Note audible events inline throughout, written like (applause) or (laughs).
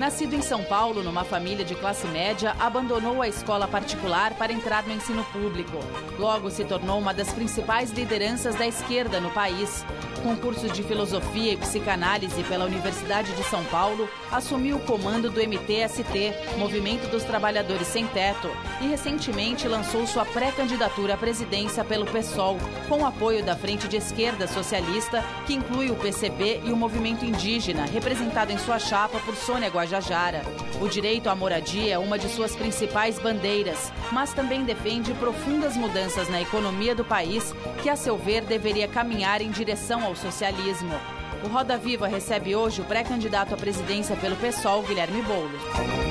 Nascido em São Paulo, numa família de classe média, abandonou a escola particular para entrar no ensino público. Logo se tornou uma das principais lideranças da esquerda no país concurso de Filosofia e Psicanálise pela Universidade de São Paulo, assumiu o comando do MTST, Movimento dos Trabalhadores Sem Teto, e recentemente lançou sua pré-candidatura à presidência pelo PSOL, com apoio da Frente de Esquerda Socialista, que inclui o PCB e o movimento indígena, representado em sua chapa por Sônia Guajajara. O direito à moradia é uma de suas principais bandeiras, mas também defende profundas mudanças na economia do país, que, a seu ver, deveria caminhar em direção ao ao socialismo. O Roda Viva recebe hoje o pré-candidato à presidência pelo PSOL, Guilherme Boulos.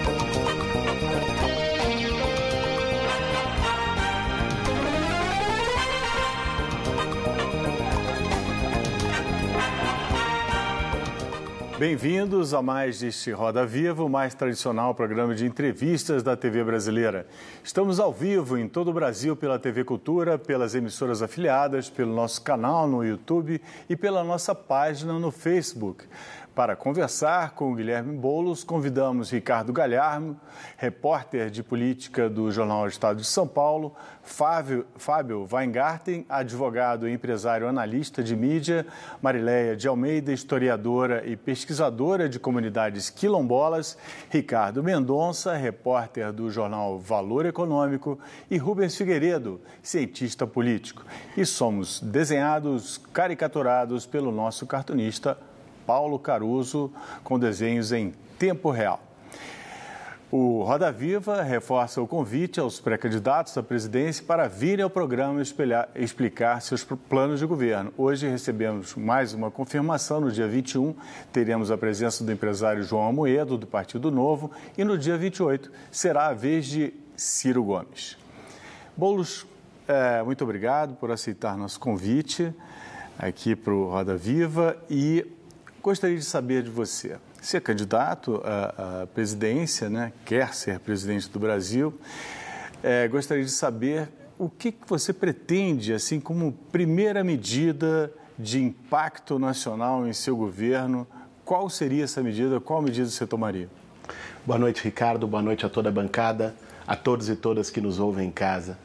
Bem-vindos a mais este Roda vivo o mais tradicional programa de entrevistas da TV brasileira. Estamos ao vivo em todo o Brasil pela TV Cultura, pelas emissoras afiliadas, pelo nosso canal no YouTube e pela nossa página no Facebook. Para conversar com o Guilherme Boulos, convidamos Ricardo Galharmo, repórter de política do Jornal do Estado de São Paulo, Fábio, Fábio Weingarten, advogado e empresário analista de mídia, Marileia de Almeida, historiadora e pesquisadora de comunidades quilombolas, Ricardo Mendonça, repórter do jornal Valor Econômico, e Rubens Figueiredo, cientista político. E somos desenhados, caricaturados pelo nosso cartunista Paulo Caruso, com desenhos em tempo real. O Roda Viva reforça o convite aos pré-candidatos à presidência para virem ao programa explicar seus planos de governo. Hoje recebemos mais uma confirmação. No dia 21, teremos a presença do empresário João Amoedo, do Partido Novo, e no dia 28 será a vez de Ciro Gomes. Boulos, é, muito obrigado por aceitar nosso convite aqui para o Roda Viva e Gostaria de saber de você. se é candidato à, à presidência, né? quer ser presidente do Brasil. É, gostaria de saber o que, que você pretende, assim, como primeira medida de impacto nacional em seu governo. Qual seria essa medida? Qual medida você tomaria? Boa noite, Ricardo. Boa noite a toda a bancada, a todos e todas que nos ouvem em casa.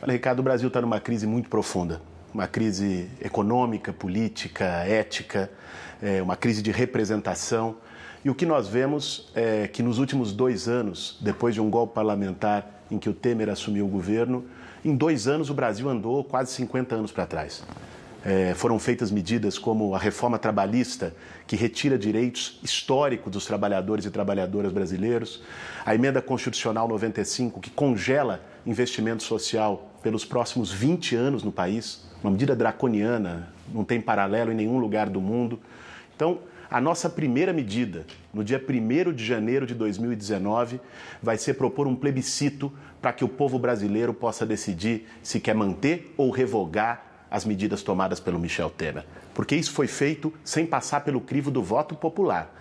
Olha, Ricardo, o Brasil está numa crise muito profunda uma crise econômica, política, ética, é, uma crise de representação. E o que nós vemos é que nos últimos dois anos, depois de um golpe parlamentar em que o Temer assumiu o governo, em dois anos o Brasil andou quase 50 anos para trás. É, foram feitas medidas como a reforma trabalhista, que retira direitos históricos dos trabalhadores e trabalhadoras brasileiros, a emenda constitucional 95, que congela investimento social pelos próximos 20 anos no país, uma medida draconiana, não tem paralelo em nenhum lugar do mundo. Então, a nossa primeira medida, no dia 1 de janeiro de 2019, vai ser propor um plebiscito para que o povo brasileiro possa decidir se quer manter ou revogar as medidas tomadas pelo Michel Temer. Porque isso foi feito sem passar pelo crivo do voto popular.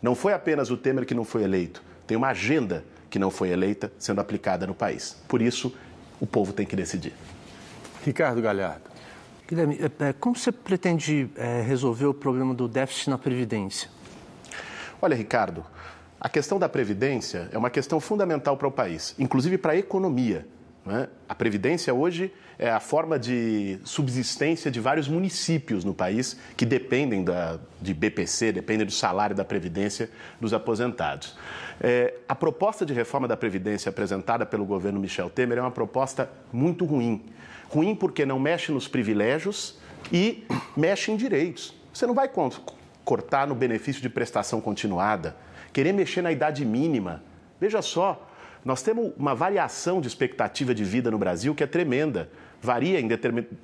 Não foi apenas o Temer que não foi eleito, tem uma agenda que não foi eleita sendo aplicada no país. Por isso, o povo tem que decidir. Ricardo Galhardo. Guilherme, eh, eh, como você pretende eh, resolver o problema do déficit na Previdência? Olha, Ricardo, a questão da Previdência é uma questão fundamental para o país, inclusive para a economia. Né? A Previdência hoje é a forma de subsistência de vários municípios no país que dependem da, de BPC, dependem do salário da Previdência dos aposentados. É, a proposta de reforma da Previdência apresentada pelo governo Michel Temer é uma proposta muito ruim. Ruim porque não mexe nos privilégios e mexe em direitos. Você não vai cortar no benefício de prestação continuada, querer mexer na idade mínima. Veja só, nós temos uma variação de expectativa de vida no Brasil que é tremenda. Varia em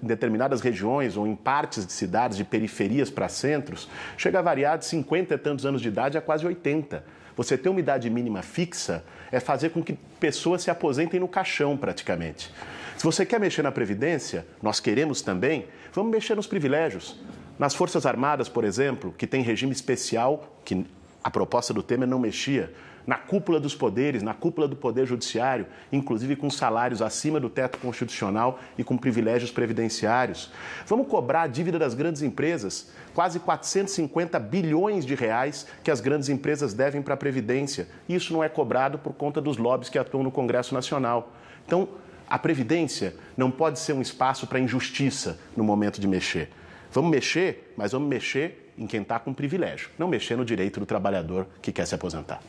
determinadas regiões ou em partes de cidades, de periferias para centros, chega a variar de 50 e tantos anos de idade a quase 80. Você ter uma idade mínima fixa é fazer com que pessoas se aposentem no caixão, praticamente. Se você quer mexer na Previdência, nós queremos também, vamos mexer nos privilégios. Nas Forças Armadas, por exemplo, que tem regime especial, que a proposta do Temer não mexia, na cúpula dos poderes, na cúpula do Poder Judiciário, inclusive com salários acima do teto constitucional e com privilégios previdenciários. Vamos cobrar a dívida das grandes empresas, quase 450 bilhões de reais que as grandes empresas devem para a Previdência. Isso não é cobrado por conta dos lobbies que atuam no Congresso Nacional. Então, a Previdência não pode ser um espaço para injustiça no momento de mexer. Vamos mexer, mas vamos mexer em quem está com privilégio, não mexer no direito do trabalhador que quer se aposentar.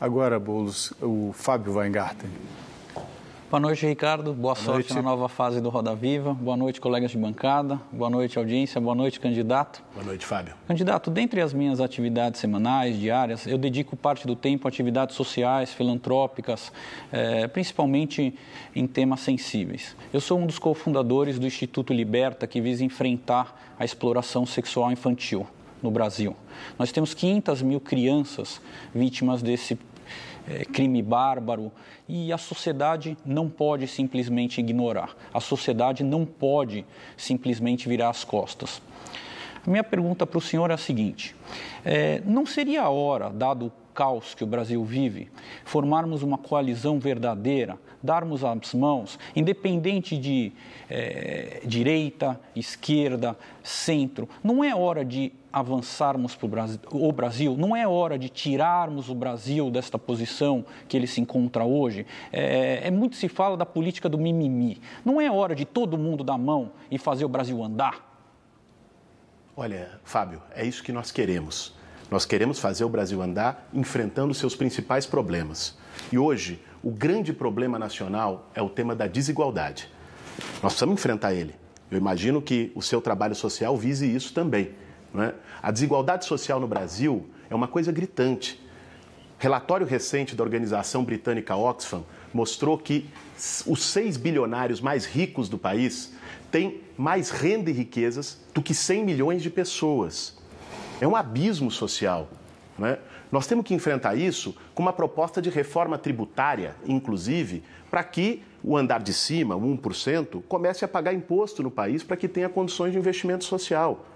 Agora, Boulos, o Fábio Weingarten. Boa noite, Ricardo. Boa, Boa sorte noite. na nova fase do Roda Viva. Boa noite, colegas de bancada. Boa noite, audiência. Boa noite, candidato. Boa noite, Fábio. Candidato, dentre as minhas atividades semanais, diárias, eu dedico parte do tempo a atividades sociais, filantrópicas, eh, principalmente em temas sensíveis. Eu sou um dos cofundadores do Instituto Liberta, que visa enfrentar a exploração sexual infantil no Brasil. Nós temos 500 mil crianças vítimas desse é, crime bárbaro e a sociedade não pode simplesmente ignorar. A sociedade não pode simplesmente virar as costas. Minha pergunta para o senhor é a seguinte: é, não seria a hora, dado o caos que o Brasil vive, formarmos uma coalizão verdadeira, darmos as mãos, independente de é, direita, esquerda, centro. Não é hora de avançarmos para o Brasil, não é hora de tirarmos o Brasil desta posição que ele se encontra hoje. É, é muito se fala da política do mimimi. Não é hora de todo mundo dar mão e fazer o Brasil andar. Olha, Fábio, é isso que nós queremos. Nós queremos fazer o Brasil andar enfrentando seus principais problemas. E hoje, o grande problema nacional é o tema da desigualdade. Nós precisamos enfrentar ele. Eu imagino que o seu trabalho social vise isso também. Não é? A desigualdade social no Brasil é uma coisa gritante. Relatório recente da organização britânica Oxfam mostrou que os seis bilionários mais ricos do país têm mais renda e riquezas do que 100 milhões de pessoas. É um abismo social. Né? Nós temos que enfrentar isso com uma proposta de reforma tributária, inclusive, para que o andar de cima, o 1%, comece a pagar imposto no país para que tenha condições de investimento social.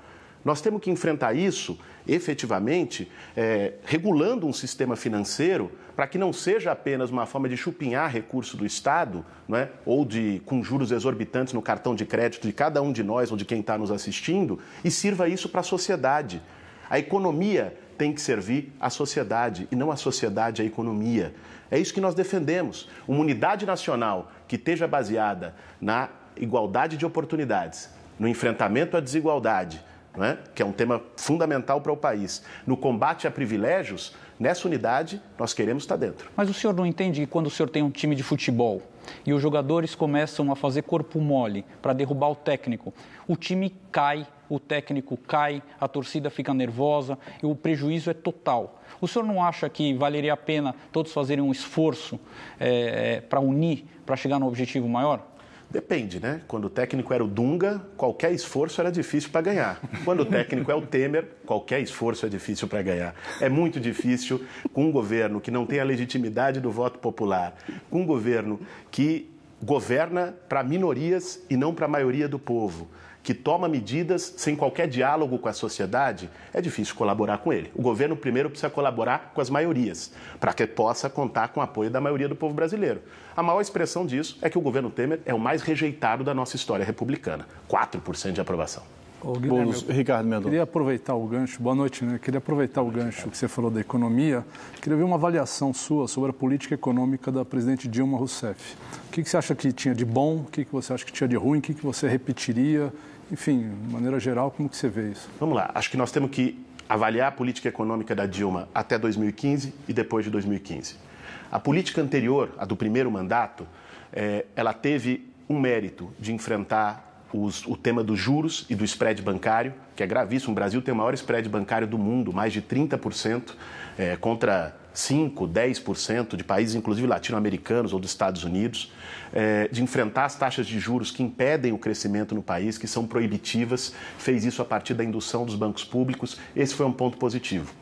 Nós temos que enfrentar isso efetivamente, é, regulando um sistema financeiro para que não seja apenas uma forma de chupinhar recurso do Estado, é, ou de com juros exorbitantes no cartão de crédito de cada um de nós ou de quem está nos assistindo, e sirva isso para a sociedade. A economia tem que servir à sociedade e não a sociedade à economia. É isso que nós defendemos. Uma unidade nacional que esteja baseada na igualdade de oportunidades, no enfrentamento à desigualdade, né, que é um tema fundamental para o país, no combate a privilégios, nessa unidade nós queremos estar dentro. Mas o senhor não entende que quando o senhor tem um time de futebol e os jogadores começam a fazer corpo mole para derrubar o técnico, o time cai, o técnico cai, a torcida fica nervosa e o prejuízo é total. O senhor não acha que valeria a pena todos fazerem um esforço é, para unir, para chegar no objetivo maior? Depende, né? Quando o técnico era o Dunga, qualquer esforço era difícil para ganhar. Quando o técnico é o Temer, qualquer esforço é difícil para ganhar. É muito difícil com um governo que não tem a legitimidade do voto popular, com um governo que governa para minorias e não para a maioria do povo que toma medidas sem qualquer diálogo com a sociedade, é difícil colaborar com ele. O governo primeiro precisa colaborar com as maiorias, para que possa contar com o apoio da maioria do povo brasileiro. A maior expressão disso é que o governo Temer é o mais rejeitado da nossa história republicana, 4% de aprovação. Ô, Ricardo Mendonça. Queria aproveitar o gancho, boa noite, né? Queria aproveitar noite, o gancho cara. que você falou da economia. Queria ver uma avaliação sua sobre a política econômica da presidente Dilma Rousseff. O que, que você acha que tinha de bom? O que, que você acha que tinha de ruim? O que, que você repetiria? enfim, de maneira geral, como que você vê isso? Vamos lá, acho que nós temos que avaliar a política econômica da Dilma até 2015 e depois de 2015. A política anterior, a do primeiro mandato, é, ela teve um mérito de enfrentar os, o tema dos juros e do spread bancário, que é gravíssimo. O Brasil tem o maior spread bancário do mundo, mais de 30%, é, contra 5, 10% de países, inclusive latino-americanos ou dos Estados Unidos, é, de enfrentar as taxas de juros que impedem o crescimento no país, que são proibitivas, fez isso a partir da indução dos bancos públicos. Esse foi um ponto positivo.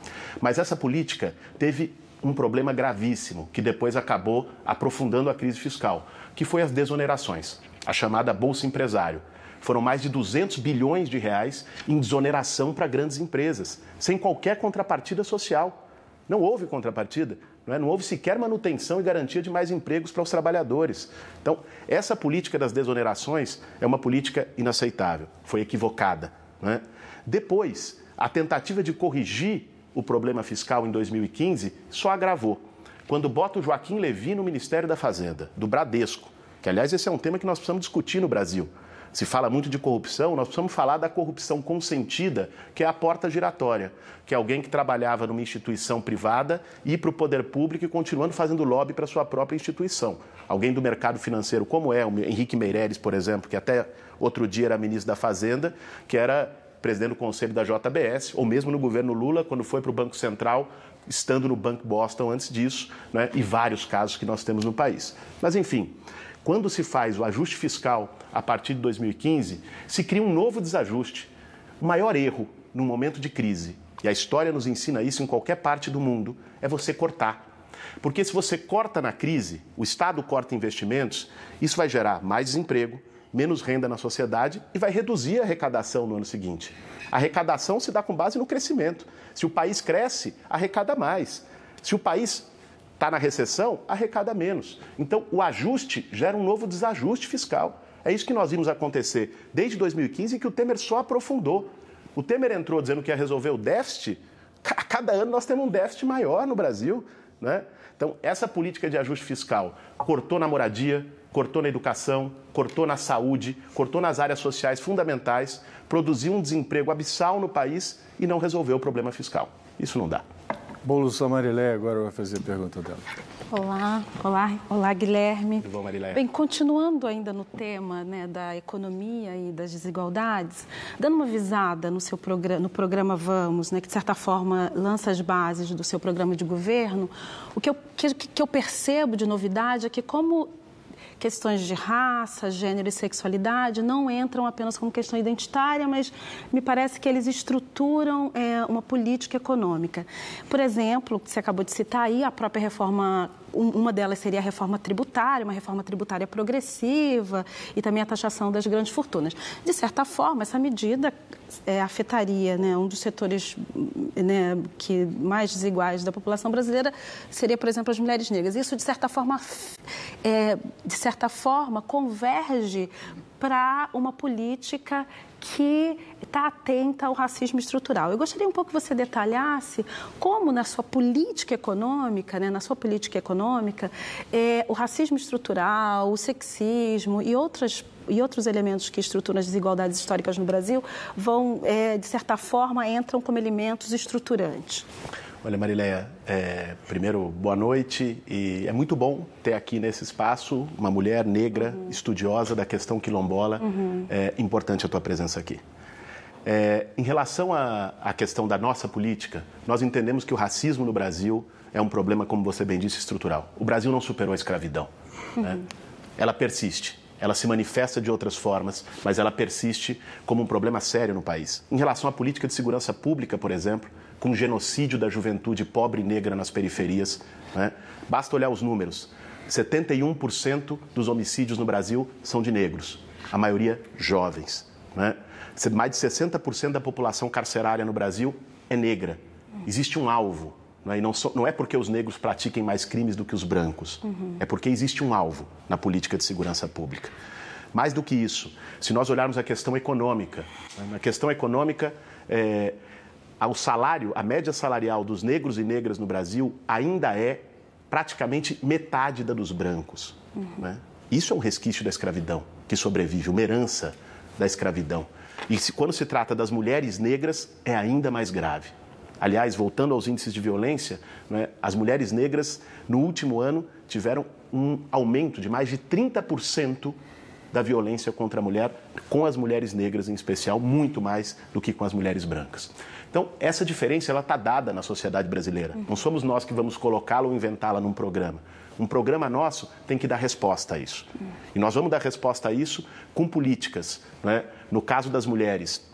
Mas essa política teve um problema gravíssimo, que depois acabou aprofundando a crise fiscal, que foi as desonerações, a chamada Bolsa Empresário. Foram mais de 200 bilhões de reais em desoneração para grandes empresas, sem qualquer contrapartida social. Não houve contrapartida, não, é? não houve sequer manutenção e garantia de mais empregos para os trabalhadores. Então, essa política das desonerações é uma política inaceitável, foi equivocada. É? Depois, a tentativa de corrigir o problema fiscal em 2015 só agravou. Quando bota o Joaquim Levi no Ministério da Fazenda, do Bradesco, que aliás esse é um tema que nós precisamos discutir no Brasil se fala muito de corrupção, nós precisamos falar da corrupção consentida, que é a porta giratória, que é alguém que trabalhava numa instituição privada e para o poder público e continuando fazendo lobby para sua própria instituição. Alguém do mercado financeiro, como é o Henrique Meireles, por exemplo, que até outro dia era ministro da Fazenda, que era presidente do conselho da JBS, ou mesmo no governo Lula, quando foi para o Banco Central, estando no Banco Boston antes disso, né? e vários casos que nós temos no país. Mas, enfim, quando se faz o ajuste fiscal a partir de 2015, se cria um novo desajuste, maior erro num momento de crise. E a história nos ensina isso em qualquer parte do mundo, é você cortar. Porque se você corta na crise, o Estado corta investimentos, isso vai gerar mais desemprego, menos renda na sociedade e vai reduzir a arrecadação no ano seguinte. A arrecadação se dá com base no crescimento. Se o país cresce, arrecada mais. Se o país está na recessão, arrecada menos. Então, o ajuste gera um novo desajuste fiscal. É isso que nós vimos acontecer desde 2015 que o Temer só aprofundou. O Temer entrou dizendo que ia resolver o déficit. A cada ano nós temos um déficit maior no Brasil. Né? Então, essa política de ajuste fiscal cortou na moradia, cortou na educação, cortou na saúde, cortou nas áreas sociais fundamentais, produziu um desemprego abissal no país e não resolveu o problema fiscal. Isso não dá. Boulos Samarilé agora vai fazer a pergunta dela. Olá, olá, olá Guilherme. bom, Bem, continuando ainda no tema né, da economia e das desigualdades, dando uma visada no seu programa, no programa Vamos, né, que de certa forma lança as bases do seu programa de governo, o que eu, que, que eu percebo de novidade é que como questões de raça, gênero e sexualidade não entram apenas como questão identitária, mas me parece que eles estruturam é, uma política econômica. Por exemplo, que você acabou de citar aí, a própria reforma uma delas seria a reforma tributária, uma reforma tributária progressiva e também a taxação das grandes fortunas. De certa forma, essa medida é, afetaria né, um dos setores né, que mais desiguais da população brasileira seria, por exemplo, as mulheres negras. Isso, de certa forma, é, de certa forma converge para uma política que está atenta ao racismo estrutural. Eu gostaria um pouco que você detalhasse como na sua política econômica, né, na sua política econômica, é, o racismo estrutural, o sexismo e outras e outros elementos que estruturam as desigualdades históricas no Brasil vão, é, de certa forma, entram como elementos estruturantes. Olha, Marileia, é, primeiro, boa noite. E é muito bom ter aqui nesse espaço uma mulher negra, uhum. estudiosa da questão quilombola. Uhum. É importante a tua presença aqui. É, em relação à questão da nossa política, nós entendemos que o racismo no Brasil é um problema, como você bem disse, estrutural. O Brasil não superou a escravidão. Né? Uhum. Né? Ela persiste ela se manifesta de outras formas, mas ela persiste como um problema sério no país. Em relação à política de segurança pública, por exemplo, com o genocídio da juventude pobre e negra nas periferias, né? basta olhar os números. 71% dos homicídios no Brasil são de negros, a maioria jovens. Né? Mais de 60% da população carcerária no Brasil é negra. Existe um alvo, né? E não, so, não, é porque os negros pratiquem mais crimes do que os brancos, uhum. é porque existe um alvo na política de segurança pública. Mais do que isso, se nós olharmos a questão econômica, né? na questão econômica, é, o salário, a média salarial dos negros e negras no Brasil ainda é praticamente metade da dos brancos. Uhum. Né? Isso é um resquício da escravidão que sobrevive, uma herança da escravidão. E se, quando se trata das mulheres negras, é ainda mais grave. Aliás, voltando aos índices de violência, né, as mulheres negras no último ano tiveram um aumento de mais de 30% da violência contra a mulher, com as mulheres negras em especial, muito mais do que com as mulheres brancas. Então, essa diferença ela está dada na sociedade brasileira. Uhum. Não somos nós que vamos colocá-la ou inventá-la num programa. Um programa nosso tem que dar resposta a isso. Uhum. E nós vamos dar resposta a isso com políticas. Né? No caso das mulheres,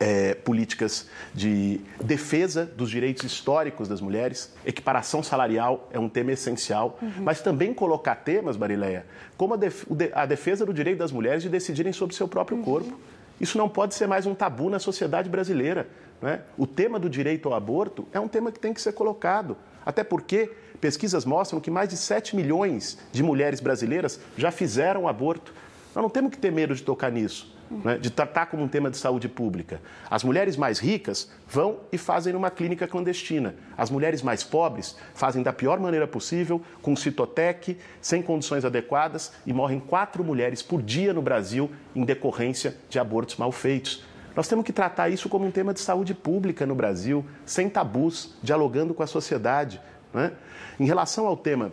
é, políticas de defesa dos direitos históricos das mulheres, equiparação salarial é um tema essencial, uhum. mas também colocar temas, Barileia, como a, def a, defesa do direito das mulheres de decidirem sobre seu próprio uhum. corpo. Isso não pode ser mais um tabu na sociedade brasileira. Né? O tema do direito ao aborto é um tema que tem que ser colocado. Até porque pesquisas mostram que mais de 7 milhões de mulheres brasileiras já fizeram aborto. Nós não temos que ter medo de tocar nisso né, de tratar como um tema de saúde pública. As mulheres mais ricas vão e fazem numa clínica clandestina. As mulheres mais pobres fazem da pior maneira possível, com citotec, sem condições adequadas e morrem quatro mulheres por dia no Brasil em decorrência de abortos mal feitos. Nós temos que tratar isso como um tema de saúde pública no Brasil, sem tabus, dialogando com a sociedade. Né? Em relação ao tema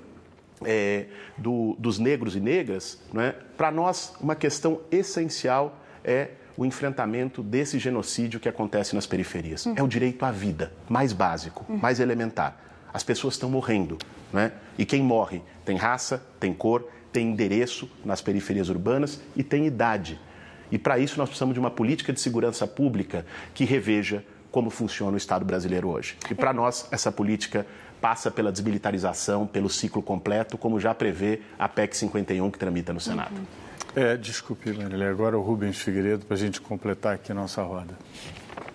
é, do, dos negros e negras, né? para nós, uma questão essencial é o enfrentamento desse genocídio que acontece nas periferias. Uhum. É o direito à vida, mais básico, uhum. mais elementar. As pessoas estão morrendo, né? E quem morre tem raça, tem cor, tem endereço nas periferias urbanas e tem idade. E para isso nós precisamos de uma política de segurança pública que reveja como funciona o Estado brasileiro hoje. E para é. nós, essa política passa pela desmilitarização, pelo ciclo completo, como já prevê a PEC 51 que tramita no Senado. Uhum. É, desculpe, Marilé, agora o Rubens Figueiredo para a gente completar aqui a nossa roda.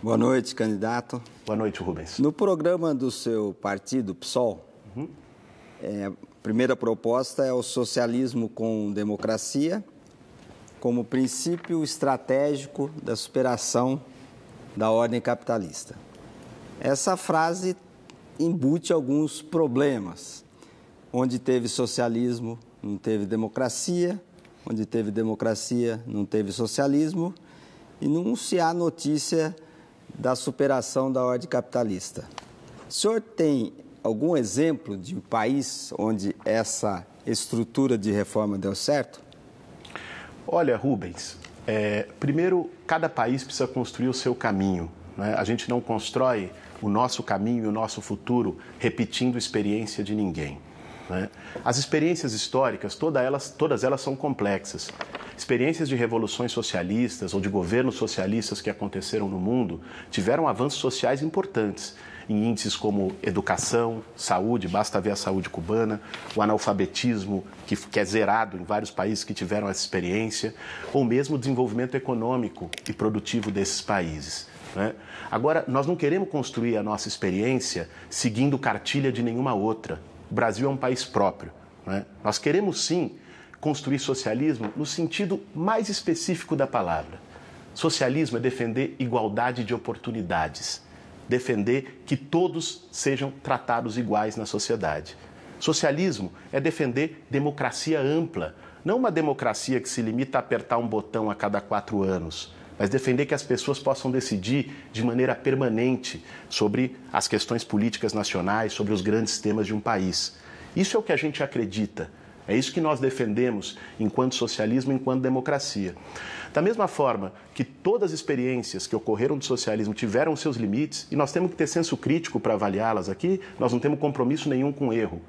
Boa noite, candidato. Boa noite, Rubens. No programa do seu partido, PSOL, uhum. é, a primeira proposta é o socialismo com democracia como princípio estratégico da superação da ordem capitalista. Essa frase embute alguns problemas. Onde teve socialismo, não teve democracia, onde teve democracia, não teve socialismo, e não se há notícia da superação da ordem capitalista. O senhor tem algum exemplo de um país onde essa estrutura de reforma deu certo? Olha, Rubens, é, primeiro, cada país precisa construir o seu caminho. Né? A gente não constrói o nosso caminho e o nosso futuro repetindo experiência de ninguém. Né? As experiências históricas, todas elas, todas elas são complexas. Experiências de revoluções socialistas ou de governos socialistas que aconteceram no mundo tiveram avanços sociais importantes em índices como educação, saúde, basta ver a saúde cubana, o analfabetismo, que, que é zerado em vários países que tiveram essa experiência, ou mesmo o desenvolvimento econômico e produtivo desses países. Né? Agora, nós não queremos construir a nossa experiência seguindo cartilha de nenhuma outra. O Brasil é um país próprio. Né? Nós queremos sim construir socialismo no sentido mais específico da palavra. Socialismo é defender igualdade de oportunidades, defender que todos sejam tratados iguais na sociedade. Socialismo é defender democracia ampla, não uma democracia que se limita a apertar um botão a cada quatro anos, mas defender que as pessoas possam decidir de maneira permanente sobre as questões políticas nacionais, sobre os grandes temas de um país. Isso é o que a gente acredita. É isso que nós defendemos enquanto socialismo, enquanto democracia. Da mesma forma que todas as experiências que ocorreram do socialismo tiveram seus limites, e nós temos que ter senso crítico para avaliá-las aqui, nós não temos compromisso nenhum com erro.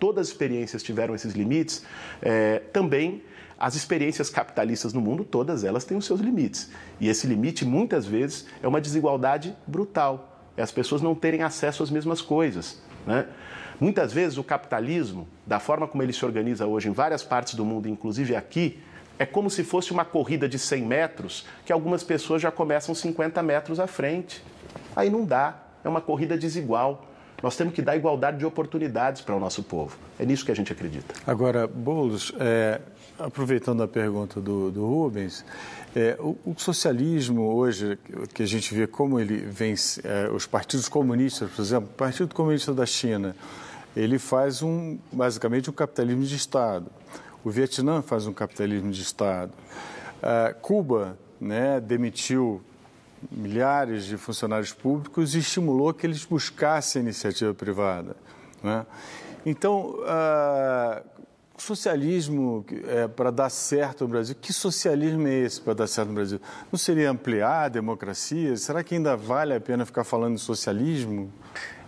Todas as experiências tiveram esses limites, é, também as experiências capitalistas no mundo, todas elas têm os seus limites. E esse limite, muitas vezes, é uma desigualdade brutal. É as pessoas não terem acesso às mesmas coisas. Né? Muitas vezes o capitalismo, da forma como ele se organiza hoje em várias partes do mundo, inclusive aqui, é como se fosse uma corrida de 100 metros que algumas pessoas já começam 50 metros à frente. Aí não dá, é uma corrida desigual. Nós temos que dar igualdade de oportunidades para o nosso povo. É nisso que a gente acredita. Agora, Boulos, é, aproveitando a pergunta do, do Rubens, é, o, o, socialismo hoje, que a gente vê como ele vence, é, os partidos comunistas, por exemplo, o Partido Comunista da China, ele faz um, basicamente um capitalismo de Estado. O Vietnã faz um capitalismo de Estado. É, Cuba né, demitiu milhares de funcionários públicos e estimulou que eles buscassem iniciativa privada. Né? Então, é, socialismo é, para dar certo no Brasil, que socialismo é esse para dar certo no Brasil? Não seria ampliar a democracia? Será que ainda vale a pena ficar falando de socialismo?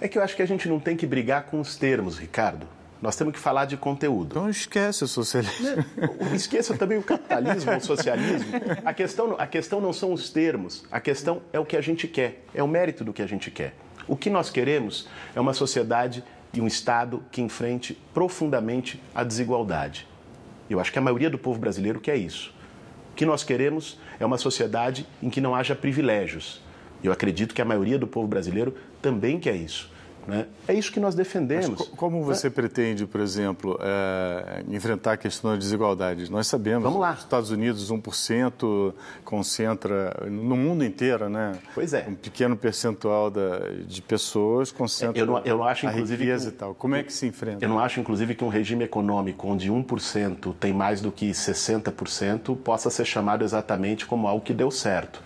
É que eu acho que a gente não tem que brigar com os termos, Ricardo. Nós temos que falar de conteúdo. Então esquece o socialismo. Né? Esqueça também o capitalismo, o socialismo. A questão, a questão não são os termos, a questão é o que a gente quer, é o mérito do que a gente quer. O que nós queremos é uma sociedade e um Estado que enfrente profundamente a desigualdade. Eu acho que a maioria do povo brasileiro quer isso. O que nós queremos é uma sociedade em que não haja privilégios. Eu acredito que a maioria do povo brasileiro também quer isso. Né? É isso que nós defendemos. Mas como você é. pretende, por exemplo, é, enfrentar a questão da desigualdade? Nós sabemos Vamos lá. os Estados Unidos 1% concentra, no mundo inteiro, né? Pois é. Um pequeno percentual da, de pessoas concentra eu não, eu não acho, a riqueza que, e tal. Como é que se enfrenta? Eu não acho, inclusive, que um regime econômico onde 1% tem mais do que 60% possa ser chamado exatamente como algo que deu certo.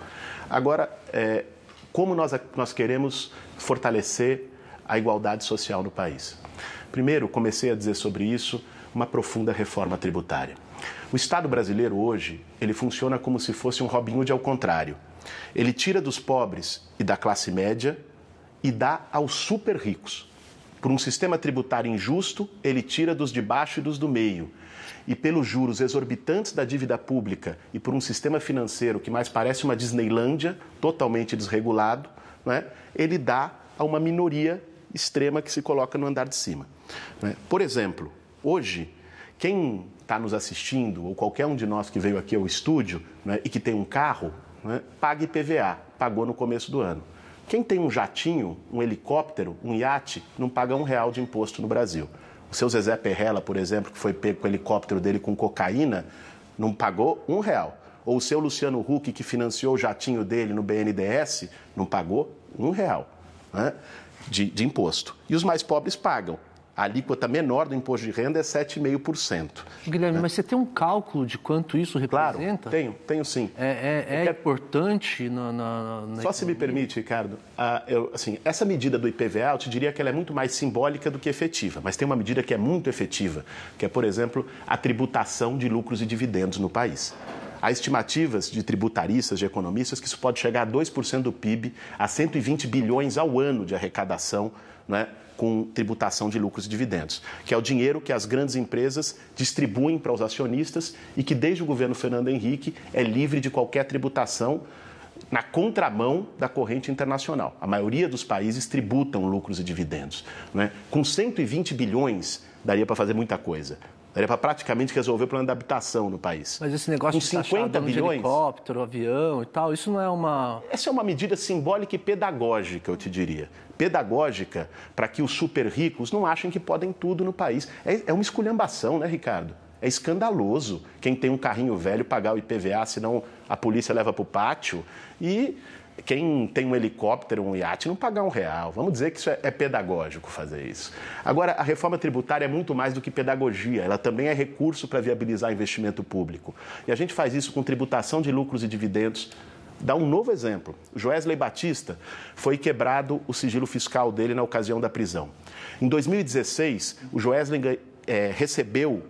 Agora, é, como nós, nós queremos fortalecer a igualdade social no país. Primeiro, comecei a dizer sobre isso uma profunda reforma tributária. O Estado brasileiro hoje, ele funciona como se fosse um Robin Hood ao contrário. Ele tira dos pobres e da classe média e dá aos super ricos. Por um sistema tributário injusto, ele tira dos de baixo e dos do meio. E pelos juros exorbitantes da dívida pública e por um sistema financeiro que mais parece uma Disneylândia, totalmente desregulado, né, ele dá a uma minoria extrema que se coloca no andar de cima. Né? Por exemplo, hoje, quem está nos assistindo, ou qualquer um de nós que veio aqui ao estúdio né, e que tem um carro, né, paga IPVA, pagou no começo do ano. Quem tem um jatinho, um helicóptero, um iate, não paga um real de imposto no Brasil. O seu Zezé Perrela, por exemplo, que foi pego com o helicóptero dele com cocaína, não pagou um real. Ou o seu Luciano Huck, que financiou o jatinho dele no BNDS não pagou um real. Né? de, de imposto. E os mais pobres pagam. A alíquota menor do imposto de renda é 7,5%. Guilherme, né? mas você tem um cálculo de quanto isso representa? Claro, tenho, tenho sim. É, é, é quero... importante na, na, na Só economia. se me permite, Ricardo, eu, assim, essa medida do IPVA, eu te diria que ela é muito mais simbólica do que efetiva, mas tem uma medida que é muito efetiva, que é, por exemplo, a tributação de lucros e dividendos no país. Há estimativas de tributaristas, de economistas, que isso pode chegar a 2% do PIB, a 120 bilhões ao ano de arrecadação né, com tributação de lucros e dividendos, que é o dinheiro que as grandes empresas distribuem para os acionistas e que, desde o governo Fernando Henrique, é livre de qualquer tributação na contramão da corrente internacional. A maioria dos países tributam lucros e dividendos. Né? Com 120 bilhões, daria para fazer muita coisa era para praticamente resolver o plano da habitação no país. Mas esse negócio Com de 50 bilhões, de helicóptero, avião e tal, isso não é uma. Essa é uma medida simbólica e pedagógica, eu te diria. Pedagógica para que os super ricos não achem que podem tudo no país. É, é uma esculhambação, né, Ricardo? É escandaloso quem tem um carrinho velho pagar o IPVA, senão a polícia leva para o pátio. E quem tem um helicóptero, um iate, não pagar um real. Vamos dizer que isso é, é pedagógico fazer isso. Agora, a reforma tributária é muito mais do que pedagogia, ela também é recurso para viabilizar investimento público. E a gente faz isso com tributação de lucros e dividendos, dá um novo exemplo. Joesley Batista foi quebrado o sigilo fiscal dele na ocasião da prisão. Em 2016, o Joesley é, recebeu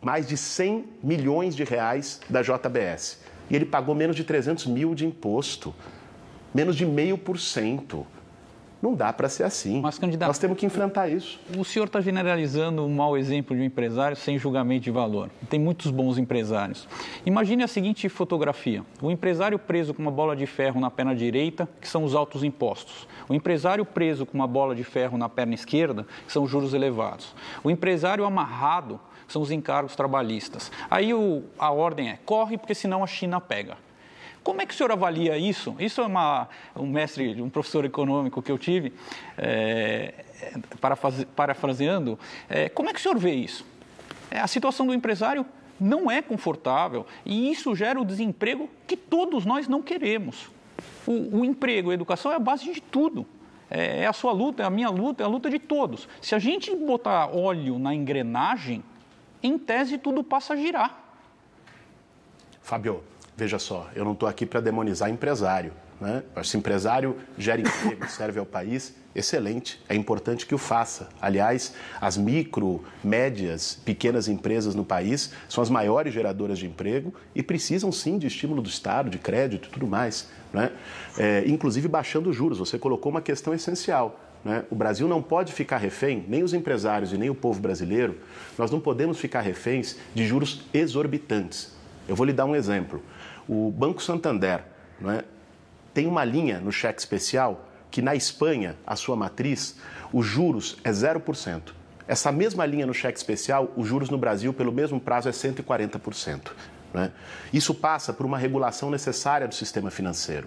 mais de 100 milhões de reais da JBS e ele pagou menos de 300 mil de imposto menos de meio por cento. Não dá para ser assim. Mas, candidato, nós temos que enfrentar isso. O senhor está generalizando um mau exemplo de um empresário sem julgamento de valor. Tem muitos bons empresários. Imagine a seguinte fotografia: o empresário preso com uma bola de ferro na perna direita, que são os altos impostos. O empresário preso com uma bola de ferro na perna esquerda, que são os juros elevados. O empresário amarrado, que são os encargos trabalhistas. Aí o, a ordem é: corre, porque senão a China pega. Como é que o senhor avalia isso? Isso é uma, um mestre, um professor econômico que eu tive, é, parafraseando, é, como é que o senhor vê isso? É, a situação do empresário não é confortável e isso gera o desemprego que todos nós não queremos. O, o emprego, a educação é a base de tudo. É, é a sua luta, é a minha luta, é a luta de todos. Se a gente botar óleo na engrenagem, em tese tudo passa a girar. Fábio, veja só, eu não estou aqui para demonizar empresário. Né? Se empresário gera emprego, (coughs) serve ao país, excelente, é importante que o faça. Aliás, as micro, médias, pequenas empresas no país são as maiores geradoras de emprego e precisam sim de estímulo do Estado, de crédito e tudo mais. Né? É, inclusive baixando os juros, você colocou uma questão essencial. Né? O Brasil não pode ficar refém, nem os empresários e nem o povo brasileiro, nós não podemos ficar reféns de juros exorbitantes. Eu vou lhe dar um exemplo. O Banco Santander né, tem uma linha no cheque especial que na Espanha, a sua matriz, os juros é 0%. Essa mesma linha no cheque especial, os juros no Brasil, pelo mesmo prazo, é 140%. Né? Isso passa por uma regulação necessária do sistema financeiro.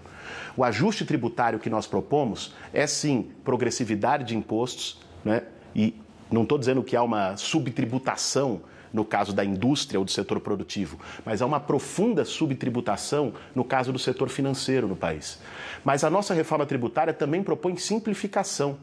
O ajuste tributário que nós propomos é sim progressividade de impostos, né? e não estou dizendo que há uma subtributação no caso da indústria ou do setor produtivo, mas há uma profunda subtributação no caso do setor financeiro no país. Mas a nossa reforma tributária também propõe simplificação,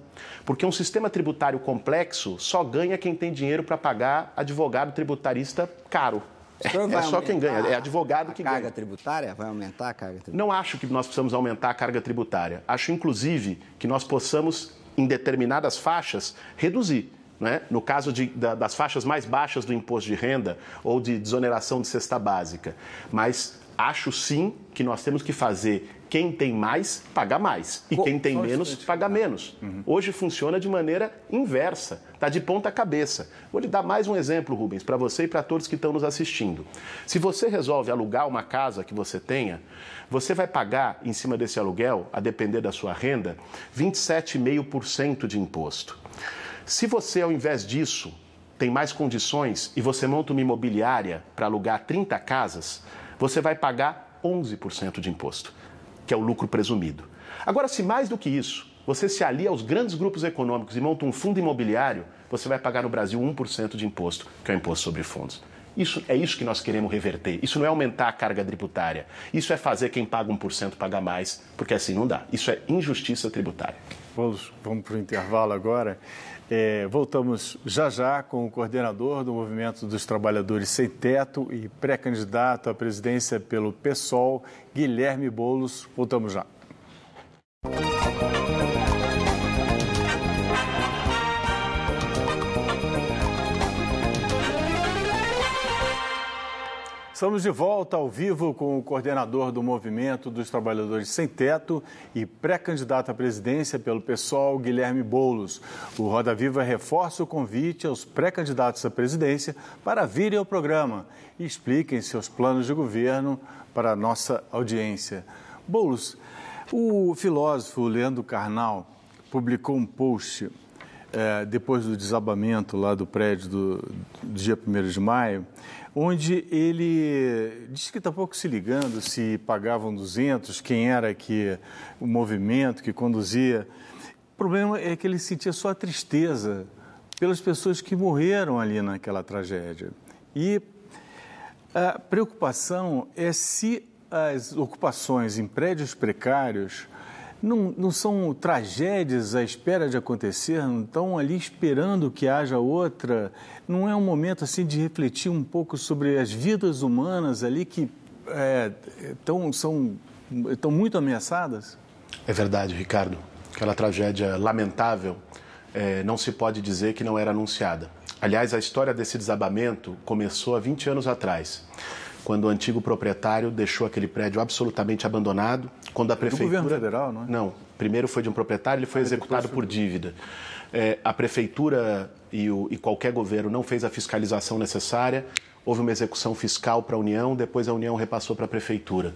porque um sistema tributário complexo só ganha quem tem dinheiro para pagar advogado tributarista caro. É, é só quem ganha, é advogado que ganha. A carga tributária vai aumentar a carga tributária? Não acho que nós precisamos aumentar a carga tributária. Acho, inclusive, que nós possamos, em determinadas faixas, reduzir. Né? No caso de, da, das faixas mais baixas do imposto de renda ou de desoneração de cesta básica. Mas acho sim que nós temos que fazer quem tem mais, pagar mais. E quem tem menos, pagar menos. Uhum. Hoje funciona de maneira inversa, está de ponta cabeça. Vou lhe dar mais um exemplo, Rubens, para você e para todos que estão nos assistindo. Se você resolve alugar uma casa que você tenha, você vai pagar em cima desse aluguel, a depender da sua renda, 27,5% de imposto. Se você, ao invés disso, tem mais condições e você monta uma imobiliária para alugar 30 casas, você vai pagar 11% de imposto, que é o lucro presumido. Agora, se mais do que isso, você se alia aos grandes grupos econômicos e monta um fundo imobiliário, você vai pagar no Brasil 1% de imposto, que é o imposto sobre fundos. Isso é isso que nós queremos reverter. Isso não é aumentar a carga tributária. Isso é fazer quem paga 1% pagar mais, porque assim não dá. Isso é injustiça tributária. Vamos, vamos para o intervalo agora. É, voltamos já já com o coordenador do Movimento dos Trabalhadores Sem Teto e pré-candidato à presidência pelo PSOL, Guilherme Bolos. Voltamos já. Estamos de volta ao vivo com o coordenador do Movimento dos Trabalhadores Sem Teto e pré-candidato à presidência pelo PSOL, Guilherme Boulos. O Roda Viva reforça o convite aos pré-candidatos à presidência para virem ao programa e expliquem seus planos de governo para a nossa audiência. Boulos, o filósofo Leandro Carnal publicou um post é, depois do desabamento lá do prédio do, do dia 1 de maio, onde ele disse que está pouco se ligando se pagavam 200, quem era que o movimento que conduzia. O problema é que ele sentia só a tristeza pelas pessoas que morreram ali naquela tragédia. E a preocupação é se as ocupações em prédios precários não, não, são tragédias à espera de acontecer, não estão ali esperando que haja outra não é um momento assim de refletir um pouco sobre as vidas humanas ali que é, tão, são, estão muito ameaçadas? É verdade, Ricardo. Aquela tragédia lamentável é, não se pode dizer que não era anunciada. Aliás, a história desse desabamento começou há 20 anos atrás quando o antigo proprietário deixou aquele prédio absolutamente abandonado, quando a prefeitura... Do governo federal, não é? Não, primeiro foi de um proprietário, ele foi ah, executado por dívida. É, a prefeitura e, o, e qualquer governo não fez a fiscalização necessária, houve uma execução fiscal para a União, depois a União repassou para a prefeitura.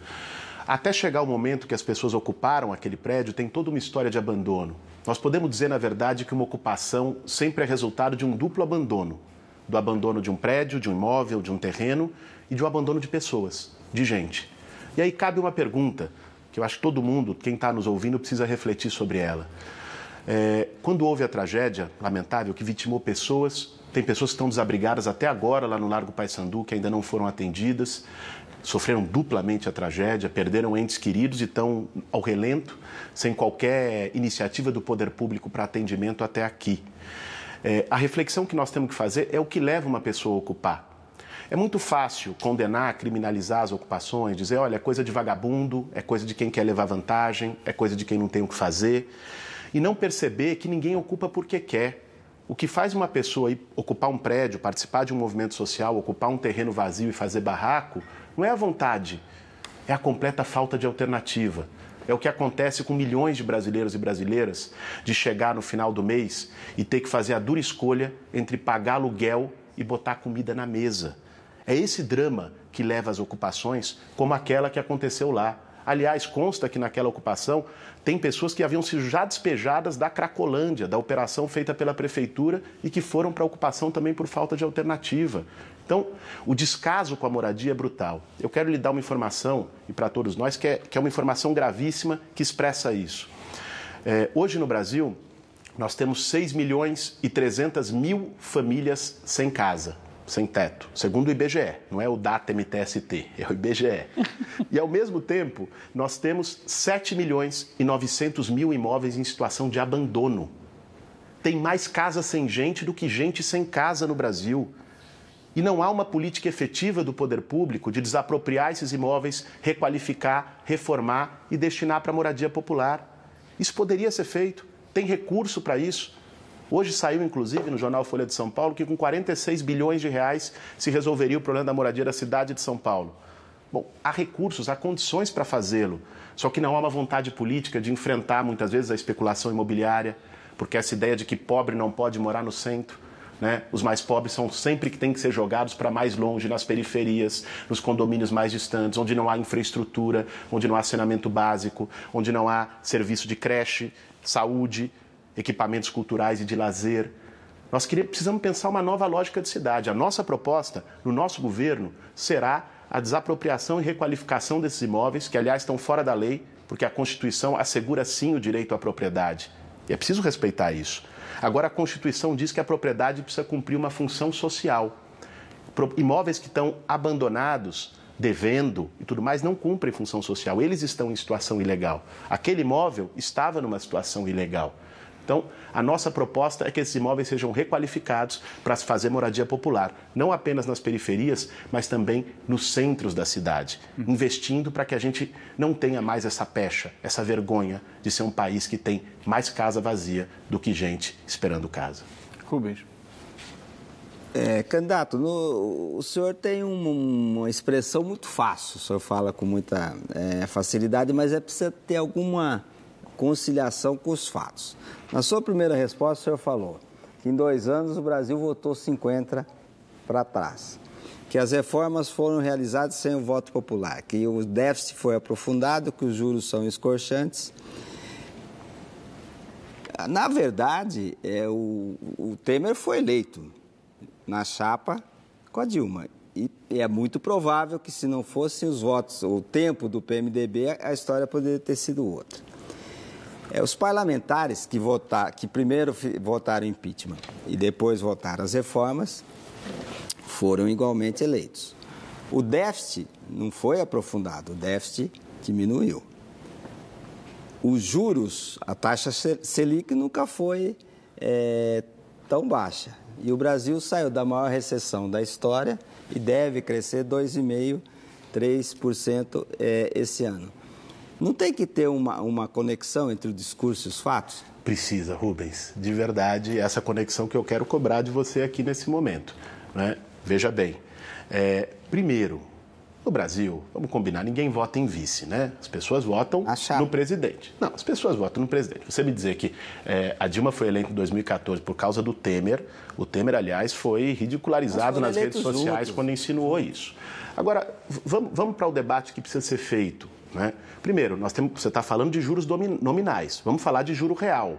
Até chegar o momento que as pessoas ocuparam aquele prédio, tem toda uma história de abandono. Nós podemos dizer, na verdade, que uma ocupação sempre é resultado de um duplo abandono do abandono de um prédio, de um imóvel, de um terreno e de um abandono de pessoas, de gente. E aí cabe uma pergunta que eu acho que todo mundo, quem está nos ouvindo, precisa refletir sobre ela. É, quando houve a tragédia lamentável que vitimou pessoas, tem pessoas que estão desabrigadas até agora lá no Largo Paissandu, que ainda não foram atendidas, sofreram duplamente a tragédia, perderam entes queridos e estão ao relento, sem qualquer iniciativa do poder público para atendimento até aqui. É, a reflexão que nós temos que fazer é o que leva uma pessoa a ocupar. É muito fácil condenar, criminalizar as ocupações, dizer, olha, é coisa de vagabundo, é coisa de quem quer levar vantagem, é coisa de quem não tem o que fazer, e não perceber que ninguém ocupa porque quer. O que faz uma pessoa ocupar um prédio, participar de um movimento social, ocupar um terreno vazio e fazer barraco, não é a vontade, é a completa falta de alternativa. É o que acontece com milhões de brasileiros e brasileiras de chegar no final do mês e ter que fazer a dura escolha entre pagar aluguel e botar comida na mesa. É esse drama que leva às ocupações, como aquela que aconteceu lá. Aliás, consta que naquela ocupação tem pessoas que haviam sido já despejadas da Cracolândia, da operação feita pela prefeitura e que foram para ocupação também por falta de alternativa. Então, o descaso com a moradia é brutal. Eu quero lhe dar uma informação, e para todos nós, que é, que é uma informação gravíssima que expressa isso. É, hoje no Brasil, nós temos 6 milhões e 300 mil famílias sem casa sem teto, segundo o IBGE, não é o DATA-MTST, é o IBGE. (laughs) e, ao mesmo tempo, nós temos 7 milhões e 900 mil imóveis em situação de abandono. Tem mais casa sem gente do que gente sem casa no Brasil. E não há uma política efetiva do poder público de desapropriar esses imóveis, requalificar, reformar e destinar para moradia popular. Isso poderia ser feito, tem recurso para isso. Hoje saiu, inclusive, no jornal Folha de São Paulo, que com 46 bilhões de reais se resolveria o problema da moradia da cidade de São Paulo. Bom, há recursos, há condições para fazê-lo, só que não há uma vontade política de enfrentar, muitas vezes, a especulação imobiliária, porque essa ideia de que pobre não pode morar no centro, né? Os mais pobres são sempre que têm que ser jogados para mais longe, nas periferias, nos condomínios mais distantes, onde não há infraestrutura, onde não há saneamento básico, onde não há serviço de creche, saúde equipamentos culturais e de lazer. Nós precisamos pensar uma nova lógica de cidade. A nossa proposta, no nosso governo, será a desapropriação e requalificação desses imóveis, que, aliás, estão fora da lei, porque a Constituição assegura sim o direito à propriedade. E é preciso respeitar isso. Agora, a Constituição diz que a propriedade precisa cumprir uma função social. Imóveis que estão abandonados, devendo e tudo mais, não cumprem função social. Eles estão em situação ilegal. Aquele imóvel estava numa situação ilegal. Então, a nossa proposta é que esses imóveis sejam requalificados para se fazer moradia popular, não apenas nas periferias, mas também nos centros da cidade, uhum. investindo para que a gente não tenha mais essa pecha, essa vergonha de ser um país que tem mais casa vazia do que gente esperando casa. Rubens. É, candidato, no, o senhor tem uma expressão muito fácil, o senhor fala com muita é, facilidade, mas é preciso ter alguma conciliação com os fatos. Na sua primeira resposta, o senhor falou que em dois anos o Brasil votou 50 para trás, que as reformas foram realizadas sem o voto popular, que o déficit foi aprofundado, que os juros são escorchantes. Na verdade, é, o, o Temer foi eleito na chapa com a Dilma. E é muito provável que, se não fossem os votos, o tempo do PMDB, a história poderia ter sido outra. É, os parlamentares que, votar, que primeiro votaram impeachment e depois votaram as reformas foram igualmente eleitos. O déficit não foi aprofundado, o déficit diminuiu. Os juros, a taxa Selic nunca foi é, tão baixa. E o Brasil saiu da maior recessão da história e deve crescer 2,5%, 3% é, esse ano. Não tem que ter uma, uma conexão entre o discurso e os fatos? Precisa, Rubens. De verdade, é essa conexão que eu quero cobrar de você aqui nesse momento. Né? Veja bem, é, primeiro, no Brasil, vamos combinar, ninguém vota em vice, né? As pessoas votam no presidente. Não, as pessoas votam no presidente. Você me dizer que é, a Dilma foi eleita em 2014 por causa do Temer, o Temer, aliás, foi ridicularizado nas redes sociais juntos. quando insinuou isso. Agora, vamos, vamos para o debate que precisa ser feito. Né? Primeiro, nós temos, você está falando de juros nominais. Vamos falar de juro real.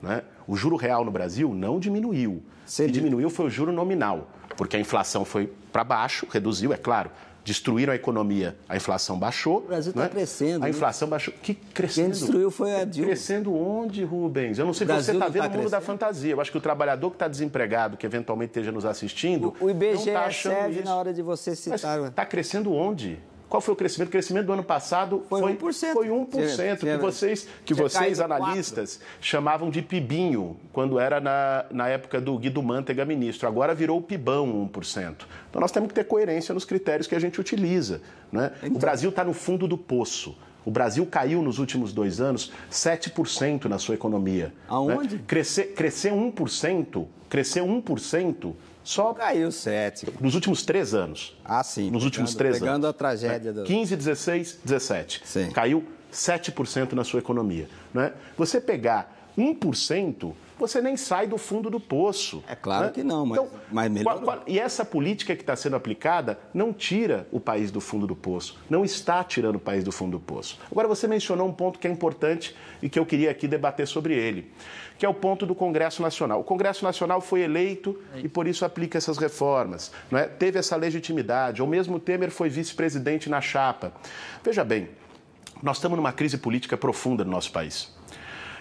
Né? O juro real no Brasil não diminuiu. Se O que diminuiu foi o juro nominal, porque a inflação foi para baixo, reduziu, é claro. Destruíram a economia, a inflação baixou. O Brasil está né? crescendo. A né? inflação né? baixou. Que crescendo? Quem destruiu foi a tá Dilma. Crescendo onde, Rubens? Eu não sei se você está vendo tá mundo da fantasia. Eu acho que o trabalhador que está desempregado, que eventualmente esteja nos assistindo. O, o IBGE tá serve isso. na hora de você citar. Está né? crescendo onde? Qual foi o crescimento? O crescimento do ano passado foi, foi 1%. Foi 1% que vocês, que vocês analistas, 4. chamavam de pibinho, quando era na, na época do Guido Mantega ministro. Agora virou pibão 1%. Então nós temos que ter coerência nos critérios que a gente utiliza. Né? Então... O Brasil está no fundo do poço. O Brasil caiu nos últimos dois anos 7% na sua economia. Né? Aonde? Né? Crescer, crescer 1%, crescer 1% só caiu 7. Nos últimos três anos. Ah, sim. Nos pegando, últimos três pegando anos. Pegando a tragédia. Né? Do... 15, 16, 17. Sim. Caiu 7% na sua economia. Né? Você pegar 1% você nem sai do fundo do poço. É claro né? que não, mas, então, mas Qual, qual, e essa política que está sendo aplicada não tira o país do fundo do poço, não está tirando o país do fundo do poço. Agora, você mencionou um ponto que é importante e que eu queria aqui debater sobre ele, que é o ponto do Congresso Nacional. O Congresso Nacional foi eleito é e, por isso, aplica essas reformas, não é? teve essa legitimidade, ou mesmo Temer foi vice-presidente na chapa. Veja bem, nós estamos numa crise política profunda no nosso país.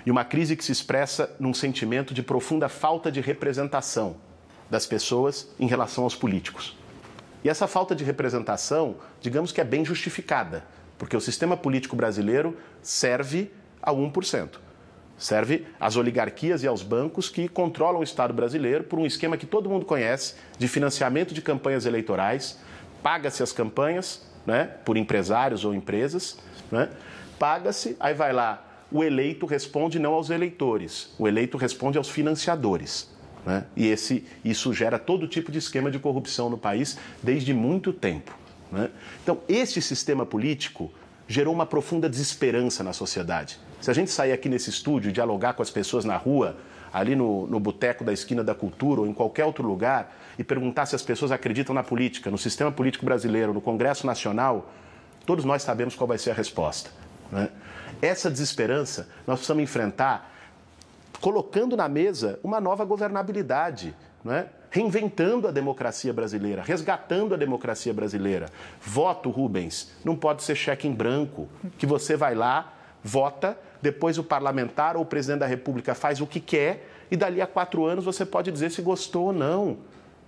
E uma crise que se expressa num sentimento de profunda falta de representação das pessoas em relação aos políticos. E essa falta de representação, digamos que é bem justificada, porque o sistema político brasileiro serve a 1%. Serve às oligarquias e aos bancos que controlam o Estado brasileiro por um esquema que todo mundo conhece de financiamento de campanhas eleitorais. Paga-se as campanhas né, por empresários ou empresas, né, paga-se, aí vai lá o eleito responde não aos eleitores, o eleito responde aos financiadores. Né? E esse, isso gera todo tipo de esquema de corrupção no país desde muito tempo. Né? Então, este sistema político gerou uma profunda desesperança na sociedade. Se a gente sair aqui nesse estúdio, dialogar com as pessoas na rua, ali no, no boteco da esquina da cultura ou em qualquer outro lugar, e perguntar se as pessoas acreditam na política, no sistema político brasileiro, no Congresso Nacional, todos nós sabemos qual vai ser a resposta. Né? Essa desesperança nós precisamos enfrentar colocando na mesa uma nova governabilidade, não é? reinventando a democracia brasileira, resgatando a democracia brasileira. Voto, Rubens, não pode ser cheque em branco, que você vai lá, vota, depois o parlamentar ou o presidente da República faz o que quer e dali a quatro anos você pode dizer se gostou ou não.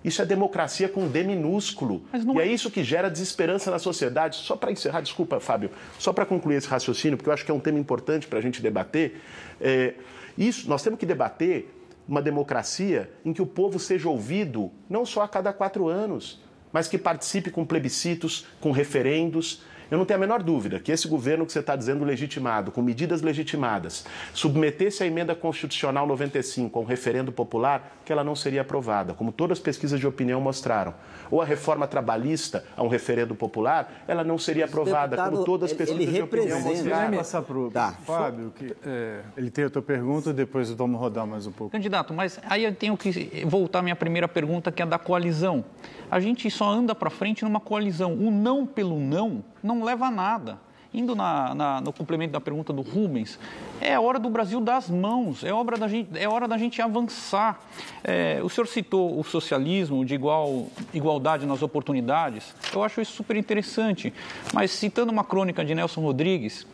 Isso é democracia com D minúsculo. e é... é... isso que gera desesperança na sociedade. Só para encerrar, desculpa, Fábio, só para concluir esse raciocínio, porque eu acho que é um tema importante para a gente debater. É, isso, nós temos que debater uma democracia em que o povo seja ouvido não só a cada quatro anos, mas que participe com plebiscitos, com referendos, eu não tenho a menor dúvida que esse governo que você está dizendo legitimado, com medidas legitimadas, submetesse a emenda constitucional 95 a um referendo popular, que ela não seria aprovada, como todas as pesquisas de opinião mostraram. Ou a reforma trabalhista a um referendo popular, ela não seria aprovada, deputado, como todas as pesquisas ele, de opinião mostraram. Ele passar para o tá. Fábio, que é, ele tem a tua pergunta, depois vamos rodar mais um pouco. Candidato, mas aí eu tenho que voltar à minha primeira pergunta, que é da coalizão. A gente só anda para frente numa coalizão. O não pelo não não leva a nada indo na, na, no complemento da pergunta do Rubens, é hora do Brasil das mãos, é, obra da gente, é hora da gente avançar. É, o senhor citou o socialismo de igual, igualdade nas oportunidades, eu acho isso super interessante, mas citando uma crônica de Nelson Rodrigues,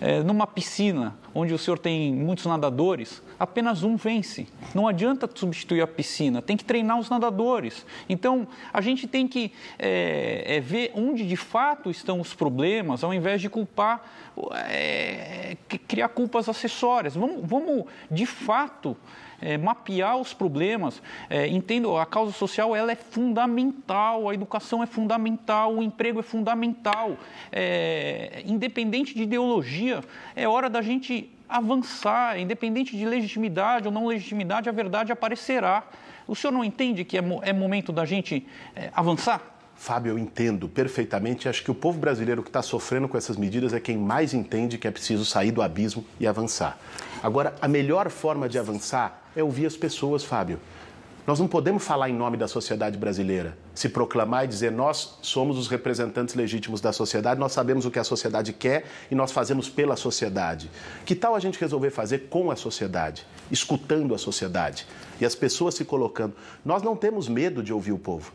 é, numa piscina onde o senhor tem muitos nadadores, apenas um vence. Não adianta substituir a piscina, tem que treinar os nadadores. Então, a gente tem que é, é, ver onde de fato estão os problemas, ao invés de culpar, é, criar culpas acessórias. Vamos, vamos de fato, é, mapear os problemas. É, entendo, a causa social ela é fundamental, a educação é fundamental, o emprego é fundamental. É, independente de ideologia, é hora da gente avançar, independente de legitimidade ou não legitimidade, a verdade aparecerá. O senhor não entende que é, é momento da gente é, avançar? Fábio, eu entendo perfeitamente. Acho que o povo brasileiro que está sofrendo com essas medidas é quem mais entende que é preciso sair do abismo e avançar. Agora, a melhor forma de avançar é ouvir as pessoas, Fábio. Nós não podemos falar em nome da sociedade brasileira, se proclamar e dizer nós somos os representantes legítimos da sociedade, nós sabemos o que a sociedade quer e nós fazemos pela sociedade. Que tal a gente resolver fazer com a sociedade, escutando a sociedade e as pessoas se colocando? Nós não temos medo de ouvir o povo.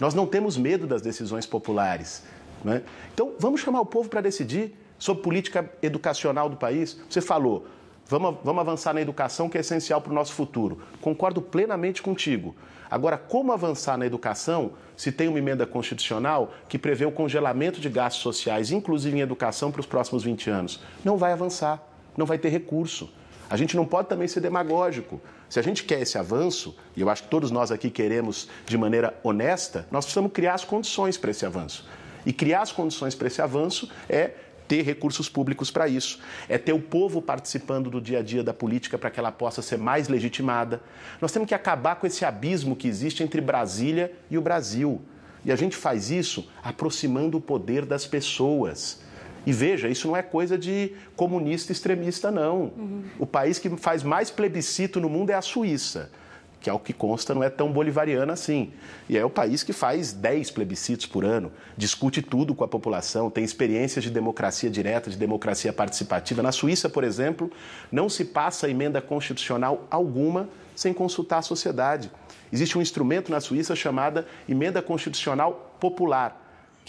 Nós não temos medo das decisões populares. Né? Então, vamos chamar o povo para decidir sobre política educacional do país. Você falou, vamos, vamos avançar na educação que é essencial para o nosso futuro. Concordo plenamente contigo. Agora, como avançar na educação se tem uma emenda constitucional que prevê o congelamento de gastos sociais, inclusive em educação, para os próximos 20 anos? Não vai avançar, não vai ter recurso. A gente não pode também ser demagógico. Se a gente quer esse avanço, e eu acho que todos nós aqui queremos de maneira honesta, nós precisamos criar as condições para esse avanço. E criar as condições para esse avanço é ter recursos públicos para isso, é ter o povo participando do dia a dia da política para que ela possa ser mais legitimada. Nós temos que acabar com esse abismo que existe entre Brasília e o Brasil. E a gente faz isso aproximando o poder das pessoas. E veja, isso não é coisa de comunista extremista, não. Uhum. O país que faz mais plebiscito no mundo é a Suíça, que ao que consta não é tão bolivariana assim. E é o país que faz 10 plebiscitos por ano, discute tudo com a população, tem experiências de democracia direta, de democracia participativa. Na Suíça, por exemplo, não se passa emenda constitucional alguma sem consultar a sociedade. Existe um instrumento na Suíça chamada Emenda Constitucional Popular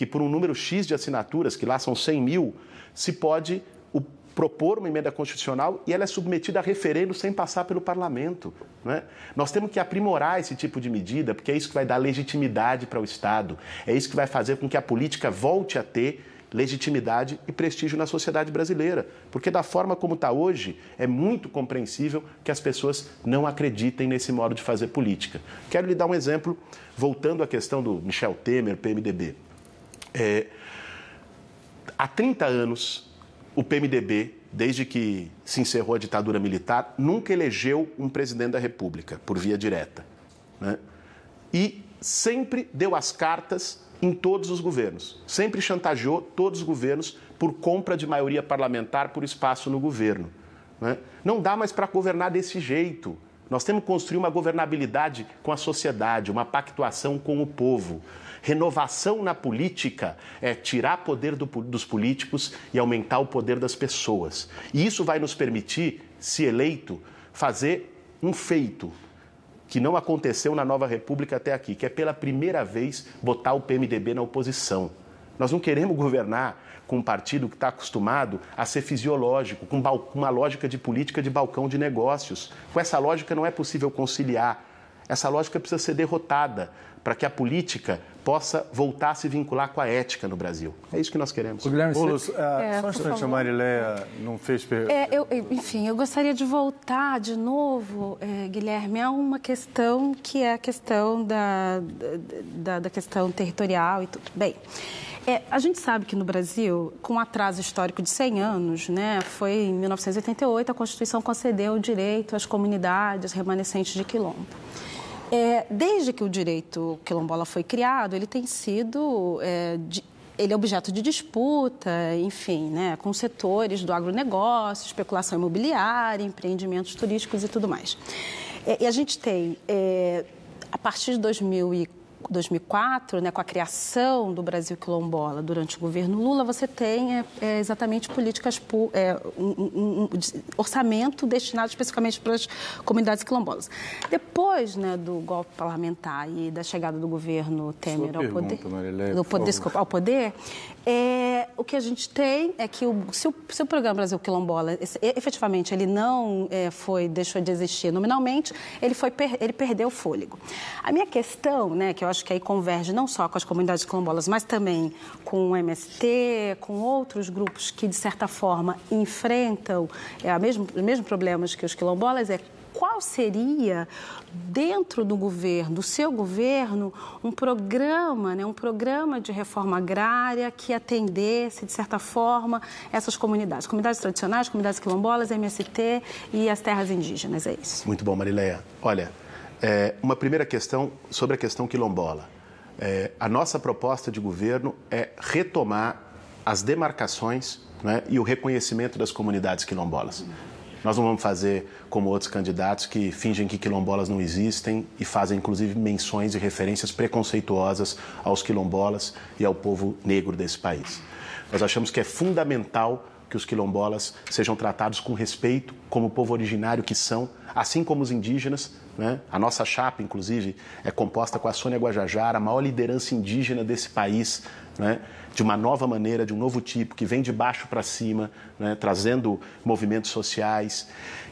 que por um número X de assinaturas, que lá são 100 mil, se pode o, propor uma emenda constitucional e ela é submetida a referendo sem passar pelo parlamento. Né? Nós temos que aprimorar esse tipo de medida, porque é isso que vai dar legitimidade para o Estado, é isso que vai fazer com que a política volte a ter legitimidade e prestígio na sociedade brasileira. Porque, da forma como está hoje, é muito compreensível que as pessoas não acreditem nesse modo de fazer política. Quero lhe dar um exemplo, voltando à questão do Michel Temer, PMDB. É, há 30 anos, o PMDB, desde que se encerrou a ditadura militar, nunca elegeu um presidente da República por via direta. Né? E sempre deu as cartas em todos os governos, sempre chantageou todos os governos por compra de maioria parlamentar por espaço no governo. Né? Não dá mais para governar desse jeito. Nós temos que construir uma governabilidade com a sociedade, uma pactuação com o povo. Renovação na política é tirar poder do, dos políticos e aumentar o poder das pessoas. E isso vai nos permitir, se eleito, fazer um feito que não aconteceu na nova república até aqui, que é pela primeira vez botar o PMDB na oposição. Nós não queremos governar com um partido que está acostumado a ser fisiológico, com uma lógica de política de balcão de negócios. Com essa lógica não é possível conciliar essa lógica precisa ser derrotada para que a política possa voltar a se vincular com a ética no Brasil. É isso que nós queremos. O Guilherme, Boulos, você... Ah, é, só um instante, a Marileia não fez pergunta. É, eu, enfim, eu gostaria de voltar de novo, é, Guilherme, a uma questão que é a questão da, da, da questão territorial e tudo. Bem, é, a gente sabe que no Brasil, com um atraso histórico de 100 anos, né, foi em 1988 a Constituição concedeu o direito às comunidades remanescentes de quilombo. É, desde que o direito quilombola foi criado, ele tem sido é, de, ele é objeto de disputa, enfim, né, com setores do agronegócio, especulação imobiliária, empreendimentos turísticos e tudo mais. É, e a gente tem, é, a partir de 2004, 2004, né, com a criação do Brasil quilombola durante o governo Lula, você tem é, é exatamente políticas, é, um, um, um, orçamento destinado especificamente para as comunidades quilombolas. Depois né, do golpe parlamentar e da chegada do governo Temer ao, pergunta, poder, Marilé, do, desculpa, ao poder, é, o que a gente tem é que o, se, o, se o programa Brasil Quilombola, efetivamente, ele não é, foi, deixou de existir nominalmente, ele, foi, ele perdeu o fôlego. A minha questão, né, que eu acho acho que aí converge não só com as comunidades quilombolas, mas também com o MST, com outros grupos que, de certa forma, enfrentam é, mesmo, os mesmos problemas que os quilombolas, é qual seria, dentro do governo, do seu governo, um programa, né, um programa de reforma agrária que atendesse, de certa forma, essas comunidades, comunidades tradicionais, comunidades quilombolas, MST e as terras indígenas, é isso. Muito bom, Marileia. Olha, é, uma primeira questão sobre a questão quilombola. É, a nossa proposta de governo é retomar as demarcações né, e o reconhecimento das comunidades quilombolas. Nós não vamos fazer como outros candidatos que fingem que quilombolas não existem e fazem inclusive menções e referências preconceituosas aos quilombolas e ao povo negro desse país. Nós achamos que é fundamental que os quilombolas sejam tratados com respeito, como o povo originário que são, assim como os indígenas. Né? A nossa chapa, inclusive, é composta com a Sônia Guajajara, a maior liderança indígena desse país, né? de uma nova maneira, de um novo tipo, que vem de baixo para cima, né? trazendo movimentos sociais.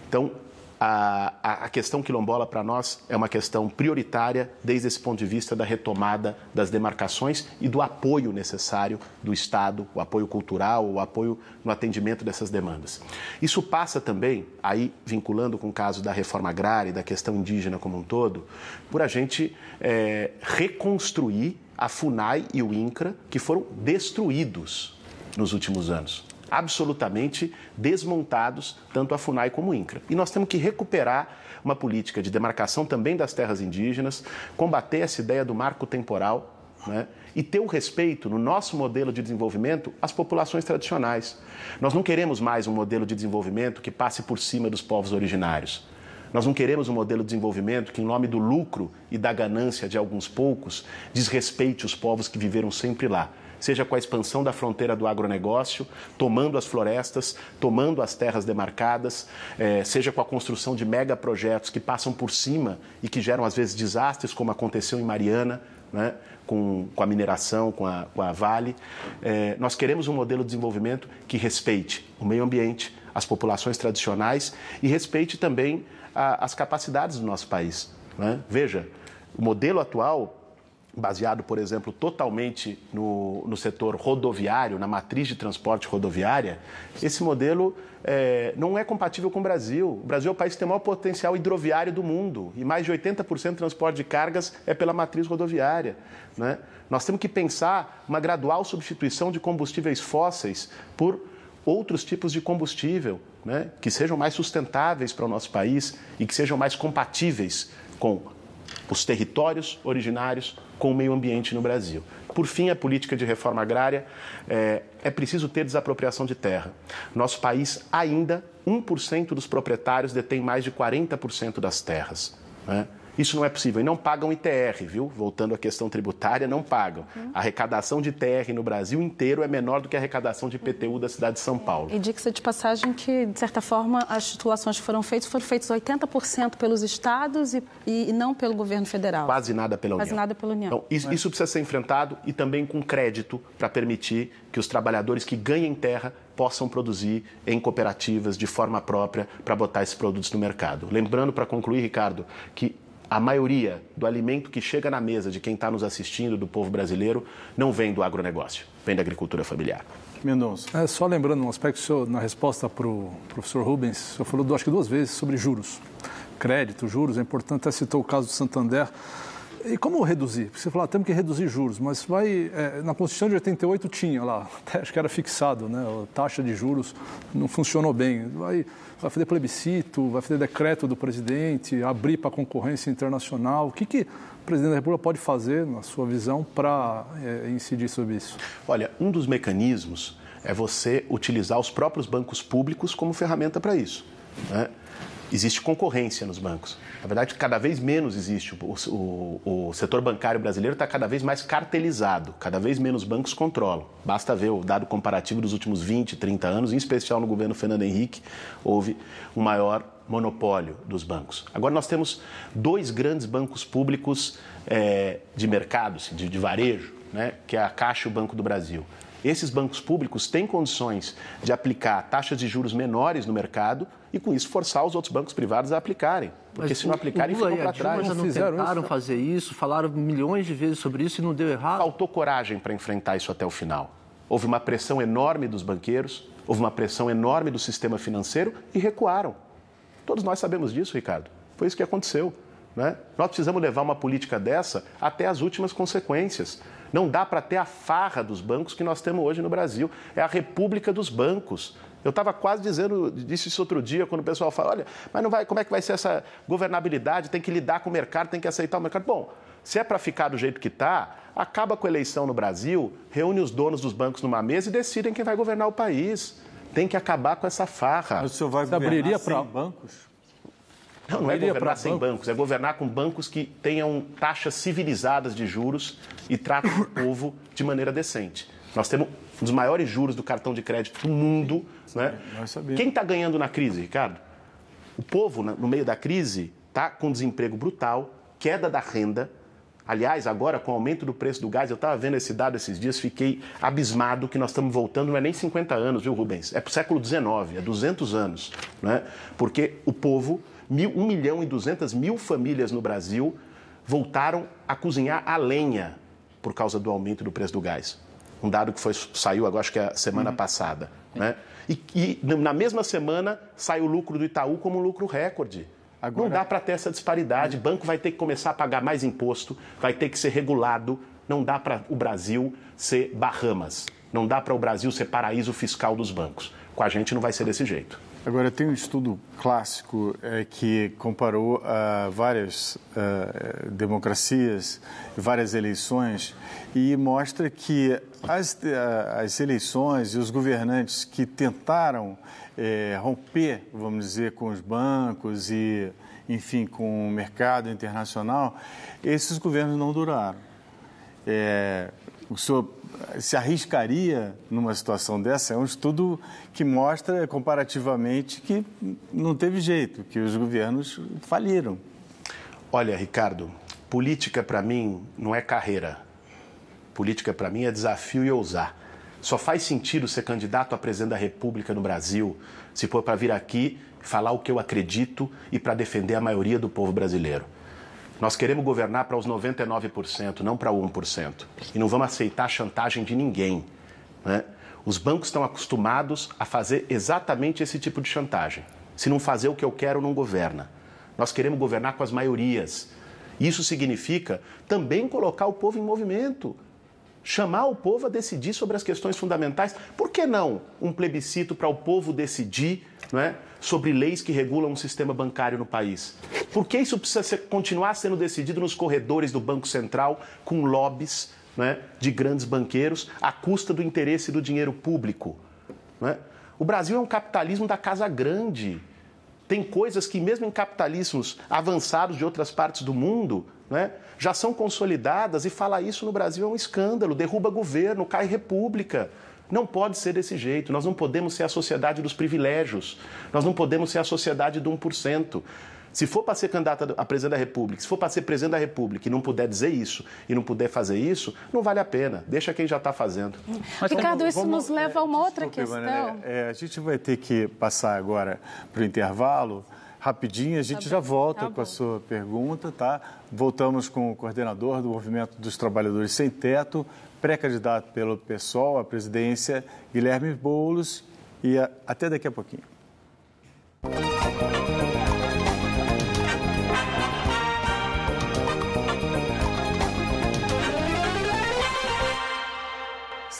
Então, a, a questão quilombola para nós é uma questão prioritária desde esse ponto de vista da retomada das demarcações e do apoio necessário do Estado, o apoio cultural, o apoio no atendimento dessas demandas. Isso passa também, aí vinculando com o caso da reforma agrária e da questão indígena como um todo, por a gente é, reconstruir a FUNAI e o INCRA, que foram destruídos nos últimos anos absolutamente desmontados, tanto a FUNAI como o INCRA. E nós temos que recuperar uma política de demarcação também das terras indígenas, combater essa ideia do marco temporal né? e ter o um respeito no nosso modelo de desenvolvimento às populações tradicionais. Nós não queremos mais um modelo de desenvolvimento que passe por cima dos povos originários. Nós não queremos um modelo de desenvolvimento que, em nome do lucro e da ganância de alguns poucos, desrespeite os povos que viveram sempre lá seja com a expansão da fronteira do agronegócio, tomando as florestas, tomando as terras demarcadas, é, seja com a construção de megaprojetos que passam por cima e que geram, às vezes, desastres, como aconteceu em Mariana, né, com, com, a mineração, com a, com a Vale. É, nós queremos um modelo de desenvolvimento que respeite o meio ambiente, as populações tradicionais e respeite também a, as capacidades do nosso país. Né? Veja, o modelo atual baseado, por exemplo, totalmente no, no setor rodoviário, na matriz de transporte rodoviária, esse modelo é, não é compatível com o Brasil. O Brasil é o país que tem o maior potencial hidroviário do mundo e mais de 80% do transporte de cargas é pela matriz rodoviária. Né? Nós temos que pensar uma gradual substituição de combustíveis fósseis por outros tipos de combustível, né? que sejam mais sustentáveis para o nosso país e que sejam mais compatíveis com os territórios originários com o meio ambiente no Brasil. Por fim, a política de reforma agrária é, é preciso ter desapropriação de terra. Nosso país ainda 1% dos proprietários detém mais de 40% das terras. Né? Isso não é possível. E não pagam ITR, viu? Voltando à questão tributária, não pagam. Uhum. A arrecadação de ITR no Brasil inteiro é menor do que a arrecadação de IPTU uhum. da cidade de São é. Paulo. E dica de passagem que, de certa forma, as titulações que foram feitas foram feitas 80% pelos estados e, e, não pelo governo federal. Quase nada pela Quase União. Quase nada pela União. Então, isso, é. isso precisa ser enfrentado e também com crédito para permitir que os trabalhadores que ganhem terra possam produzir em cooperativas de forma própria para botar esses produtos no mercado. Lembrando, para concluir, Ricardo, que a maioria do alimento que chega na mesa de quem está nos assistindo, do povo brasileiro, não vem do agronegócio, vem da agricultura familiar. Mendonça. É, só lembrando um aspecto, senhor, na resposta para o professor Rubens, o senhor falou acho que duas vezes sobre juros. Crédito, juros, é importante, até citou o caso do Santander. E como reduzir? Porque você falou, ah, temos que reduzir juros, mas vai. É, na Constituição de 88 tinha lá, (laughs) até acho que era fixado, né? A taxa de juros não funcionou bem. Vai, vai fazer plebiscito, vai fazer decreto do presidente, abrir para concorrência internacional. O que, que o presidente da República pode fazer, na sua visão, para é, incidir sobre isso? Olha, um dos mecanismos é você utilizar os próprios bancos públicos como ferramenta para isso. Né? Existe concorrência nos bancos. Na verdade, cada vez menos existe. O, o, o setor bancário brasileiro está cada vez mais cartelizado, cada vez menos bancos controlam. Basta ver o dado comparativo dos últimos 20, 30 anos, em especial no governo Fernando Henrique, houve um maior monopólio dos bancos. Agora nós temos dois grandes bancos públicos é, de mercado, assim, de, de varejo, né, que é a Caixa e o Banco do Brasil. Esses bancos públicos têm condições de aplicar taxas de juros menores no mercado, e, com isso, forçar os outros bancos privados a aplicarem. Porque Mas se não aplicarem, ficam para trás. Dilma não fizeram tentaram isso. fazer isso, falaram milhões de vezes sobre isso e não deu errado. Faltou coragem para enfrentar isso até o final. Houve uma pressão enorme dos banqueiros, houve uma pressão enorme do sistema financeiro e recuaram. Todos nós sabemos disso, Ricardo. Foi isso que aconteceu. Né? Nós precisamos levar uma política dessa até as últimas consequências. Não dá para ter a farra dos bancos que nós temos hoje no Brasil. É a república dos bancos. Eu estava quase dizendo, disse isso outro dia, quando o pessoal fala, olha, mas não vai, como é que vai ser essa governabilidade? Tem que lidar com o mercado, tem que aceitar o mercado. Bom, se é para ficar do jeito que está, acaba com a eleição no Brasil, reúne os donos dos bancos numa mesa e decidem quem vai governar o país. Tem que acabar com essa farra. Mas o senhor vai Você governar pra... bancos? Não, não é governar sem bancos. bancos, é governar com bancos que tenham taxas civilizadas de juros e tratem o povo de maneira decente. Nós temos um dos maiores juros do cartão de crédito do mundo. Né? Quem está ganhando na crise, Ricardo? O povo, no meio da crise, está com desemprego brutal, queda da renda. Aliás, agora com o aumento do preço do gás, eu estava vendo esse dado esses dias, fiquei abismado que nós estamos voltando, não é nem 50 anos, viu, Rubens? É para o século XIX, é 200 anos. Né? Porque o povo, mil, 1 milhão e 200 mil famílias no Brasil voltaram a cozinhar a lenha por causa do aumento do preço do gás um dado que foi, saiu agora, acho que é a semana uhum. passada. Né? E, e, na mesma semana sai o lucro do Itaú como um lucro recorde. Agora... Não dá para ter essa disparidade. Uhum. Banco vai ter que começar a pagar mais imposto, vai ter que ser regulado. Não dá para o Brasil ser Bahamas. Não dá para o Brasil ser paraíso fiscal dos bancos. Com a gente não vai ser desse jeito. Agora, tem um estudo clássico é, que comparou a ah, várias ah, democracias, várias eleições, e mostra que as, ah, as eleições e os governantes que tentaram é, romper, vamos dizer, com os bancos e, enfim, com o mercado internacional, esses governos não duraram. É, o senhor se arriscaria numa situação dessa? É um estudo que mostra comparativamente que não teve jeito, que os governos faliram. Olha, Ricardo, política para mim não é carreira. Política para mim é desafio e ousar. Só faz sentido ser candidato a presidente da República no Brasil se for para vir aqui falar o que eu acredito e para defender a maioria do povo brasileiro. Nós queremos governar para os 99%, não para 1%. E não vamos aceitar a chantagem de ninguém. Né? Os bancos estão acostumados a fazer exatamente esse tipo de chantagem. Se não fazer o que eu quero, não governa. Nós queremos governar com as maiorias. Isso significa também colocar o povo em movimento, chamar o povo a decidir sobre as questões fundamentais. Por que não um plebiscito para o povo decidir não é, sobre leis que regulam o sistema bancário no país? Por que isso precisa ser, continuar sendo decidido nos corredores do Banco Central com lobbies né, de grandes banqueiros à custa do interesse do dinheiro público? Né? O Brasil é um capitalismo da casa grande. Tem coisas que, mesmo em capitalismos avançados de outras partes do mundo, né, já são consolidadas e falar isso no Brasil é um escândalo, derruba governo, cai república. Não pode ser desse jeito. Nós não podemos ser a sociedade dos privilégios. Nós não podemos ser a sociedade do 1%. Se for para ser candidato a presidente da República, se for para ser presidente da República e não puder dizer isso e não puder fazer isso, não vale a pena. Deixa quem já está fazendo. Mas Ricardo, vamos, isso vamos, nos leva a uma outra né? questão. é, a gente vai ter que passar agora para o intervalo. Rapidinho, a gente tá já bem, volta tá com a sua pergunta, tá? Voltamos com o coordenador do Movimento dos Trabalhadores Sem Teto, pré-candidato pelo PSOL à presidência, Guilherme Boulos, e até daqui a pouquinho.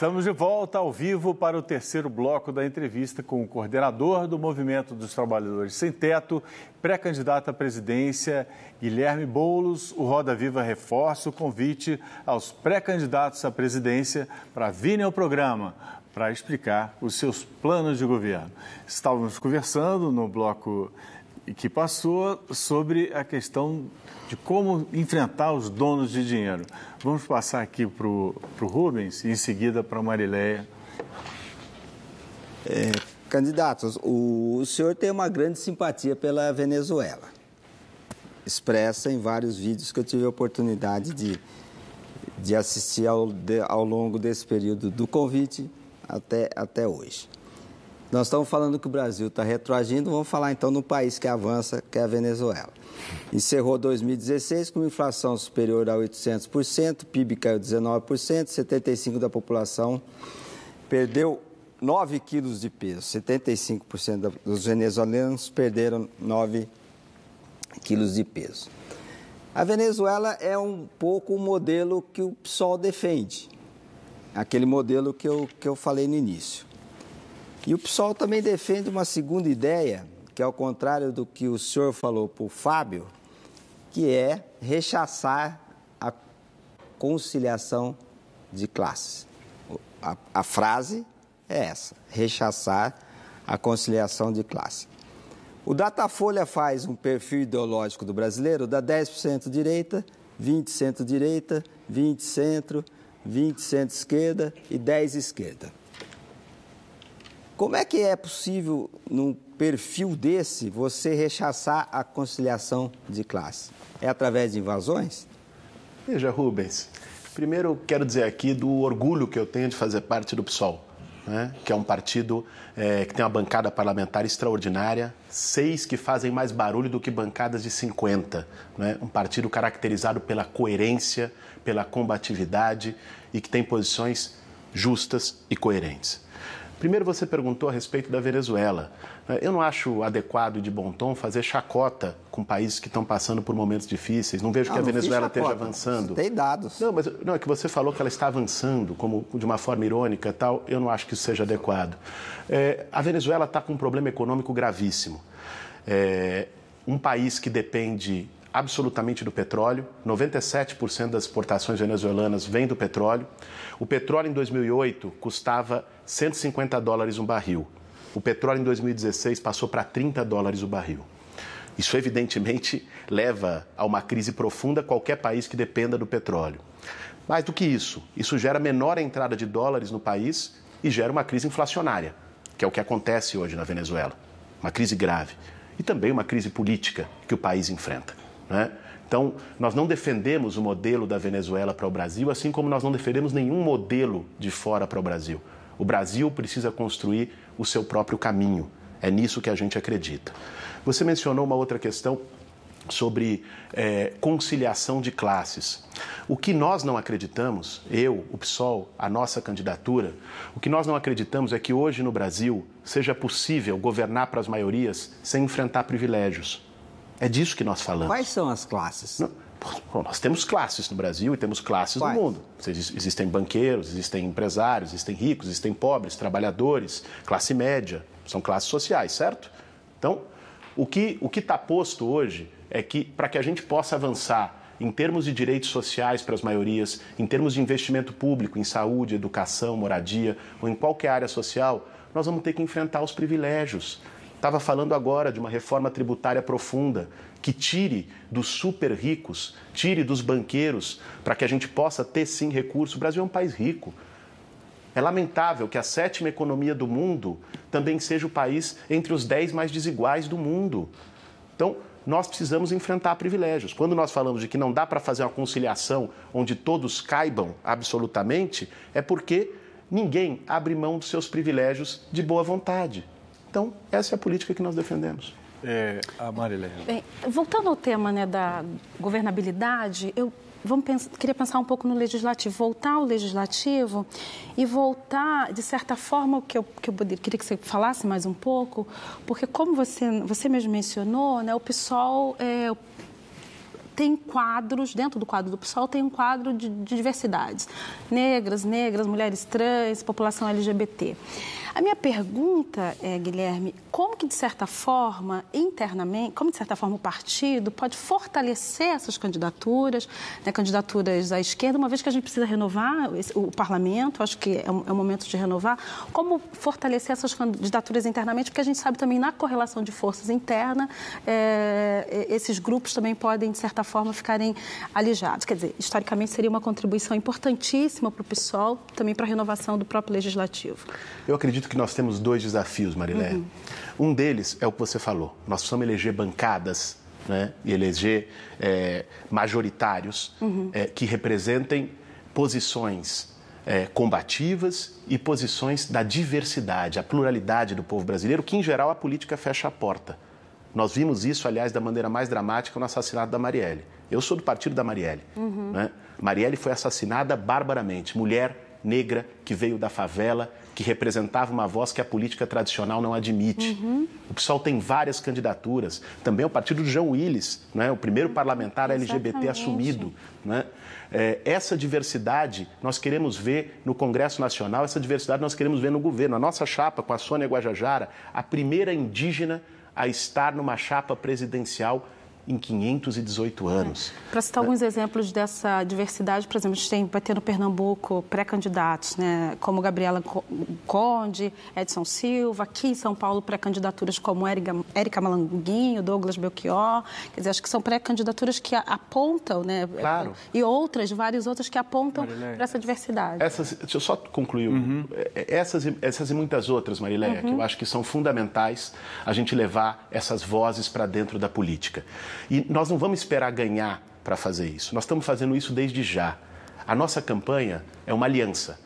Estamos de volta ao vivo para o terceiro bloco da entrevista com o coordenador do Movimento dos Trabalhadores Sem Teto, pré-candidato à presidência Guilherme Boulos. O Roda Viva reforça o convite aos pré-candidatos à presidência para virem ao programa para explicar os seus planos de governo. Estávamos conversando no bloco e que passou sobre a questão de como enfrentar os donos de dinheiro. Vamos passar aqui para o Rubens e em seguida para a Marileia. É, candidatos, o, o senhor tem uma grande simpatia pela Venezuela. Expressa em vários vídeos que eu tive a oportunidade de, de assistir ao, de, ao longo desse período do convite até, até hoje. Nós estamos falando que o Brasil está retroagindo, vamos falar então no país que avança, que é a Venezuela. Encerrou 2016 com inflação superior a 800%, PIB caiu 19%, 75% da população perdeu 9 quilos de peso. 75% dos venezuelanos perderam 9 quilos de peso. A Venezuela é um pouco o modelo que o PSOL defende, aquele modelo que eu, que eu falei no início. E o PSOL também defende uma segunda ideia, que é ao contrário do que o senhor falou para o Fábio, que é rechaçar a conciliação de classes. A, a frase é essa: rechaçar a conciliação de classe. O Datafolha faz um perfil ideológico do brasileiro, da 10% direita, 20% direita 20% centro, 20% esquerda e 10% esquerda. Como é que é possível, num perfil desse, você rechaçar a conciliação de classe? É através de invasões? Veja, Rubens, primeiro quero dizer aqui do orgulho que eu tenho de fazer parte do PSOL. Né, que é um partido é, que tem uma bancada parlamentar extraordinária, seis que fazem mais barulho do que bancadas de 50. Né, um partido caracterizado pela coerência, pela combatividade e que tem posições justas e coerentes. Primeiro, você perguntou a respeito da Venezuela. Né, eu não acho adequado e de bom tom fazer chacota com países que estão passando por momentos difíceis. Não vejo não, ah, que a Venezuela esteja avançando. Tem dados. Não, mas não, é que você falou que ela está avançando como de uma forma irônica tal. Eu não acho que isso seja adequado. É, a Venezuela está com um problema econômico gravíssimo. É, um país que depende absolutamente do petróleo. 97% das exportações venezuelanas vêm do petróleo. O petróleo em 2008 custava 150 dólares um barril. O petróleo em 2016 passou para 30 dólares o barril. Isso, evidentemente, leva a uma crise profunda qualquer país que dependa do petróleo. Mais do que isso, isso gera menor entrada de dólares no país e gera uma crise inflacionária, que é o que acontece hoje na Venezuela. Uma crise grave. E também uma crise política que o país enfrenta. Né? Então, nós não defendemos o modelo da Venezuela para o Brasil, assim como nós não defendemos nenhum modelo de fora para o Brasil. O Brasil precisa construir o seu próprio caminho. É nisso que a gente acredita. Você mencionou uma outra questão sobre é, conciliação de classes. O que nós não acreditamos, eu, o PSOL, a nossa candidatura, o que nós não acreditamos é que hoje no Brasil seja possível governar para as maiorias sem enfrentar privilégios. É disso que nós falamos. Quais são as classes? Não. Bom, nós temos classes no Brasil e temos classes Quais? no mundo. Existem banqueiros, existem empresários, existem ricos, existem pobres, trabalhadores, classe média. São classes sociais, certo? Então, o que o está posto hoje é que, para que a gente possa avançar em termos de direitos sociais para as maiorias, em termos de investimento público em saúde, educação, moradia ou em qualquer área social, nós vamos ter que enfrentar os privilégios. Estava falando agora de uma reforma tributária profunda que tire dos super ricos, tire dos banqueiros, para que a gente possa ter sim recurso. O Brasil é um país rico. É lamentável que a sétima economia do mundo também seja o país entre os dez mais desiguais do mundo. Então, nós precisamos enfrentar privilégios. Quando nós falamos de que não dá para fazer uma conciliação onde todos caibam absolutamente, é porque ninguém abre mão dos seus privilégios de boa vontade. Então, essa é a política que nós defendemos. É, a Marilene. Bem, voltando ao tema né, da governabilidade, eu vamos pensar, queria pensar um pouco no legislativo, voltar ao legislativo e voltar, de certa forma, o que eu, que eu queria que você falasse mais um pouco, porque como você, você mesmo mencionou, né, o PSOL é, tem quadros, dentro do quadro do PSOL, tem um quadro de, de diversidades. Negras, negras, mulheres trans, população LGBT. A minha pergunta é, Guilherme, como que de certa forma, internamente, como de certa forma o partido pode fortalecer essas candidaturas, né, candidaturas à esquerda, uma vez que a gente precisa renovar o parlamento, acho que é o um, é um momento de renovar, como fortalecer essas candidaturas internamente, porque a gente sabe também na correlação de forças interna, é, é, esses grupos também podem, de certa forma, ficarem alijados. Quer dizer, historicamente seria uma contribuição importantíssima para o PSOL, também para a renovação do próprio legislativo. Eu acredito acredito que nós temos dois desafios, Marilé. Uhum. Um deles é o que você falou. Nós precisamos eleger bancadas né, e eleger é, majoritários uhum. é, que representem posições é, combativas e posições da diversidade, a pluralidade do povo brasileiro, que em geral a política fecha a porta. Nós vimos isso, aliás, da maneira mais dramática no assassinato da Marielle. Eu sou do partido da Marielle. Uhum. Né? Marielle foi assassinada barbaramente, mulher negra que veio da favela, que representava uma voz que a política tradicional não admite. Uhum. O PSOL tem várias candidaturas. Também o partido do João Willis, é o primeiro parlamentar hum, LGBT assumido. Né? É, essa diversidade nós queremos ver no Congresso Nacional, essa diversidade nós queremos ver no governo. A nossa chapa com a Sônia Guajajara, a primeira indígena a estar numa chapa presidencial em 518 anos. É. Para citar alguns exemplos dessa diversidade, por exemplo, a gente tem, vai ter no Pernambuco pré-candidatos, né, como Gabriela Conde, Edson Silva, aqui em São Paulo pré-candidaturas como Érica, Érica Malanguinho, Douglas Belchior, quer dizer, acho que são pré-candidaturas que apontam, né, claro. e outras, várias outras que apontam para essa diversidade. Essas, deixa eu só concluir, uhum. É, é, essas, essas e muitas outras, Marileia, uhum. que eu acho que são fundamentais a gente levar essas vozes para dentro da política. E nós não vamos esperar ganhar para fazer isso. Nós estamos fazendo isso desde já. A nossa campanha é uma aliança.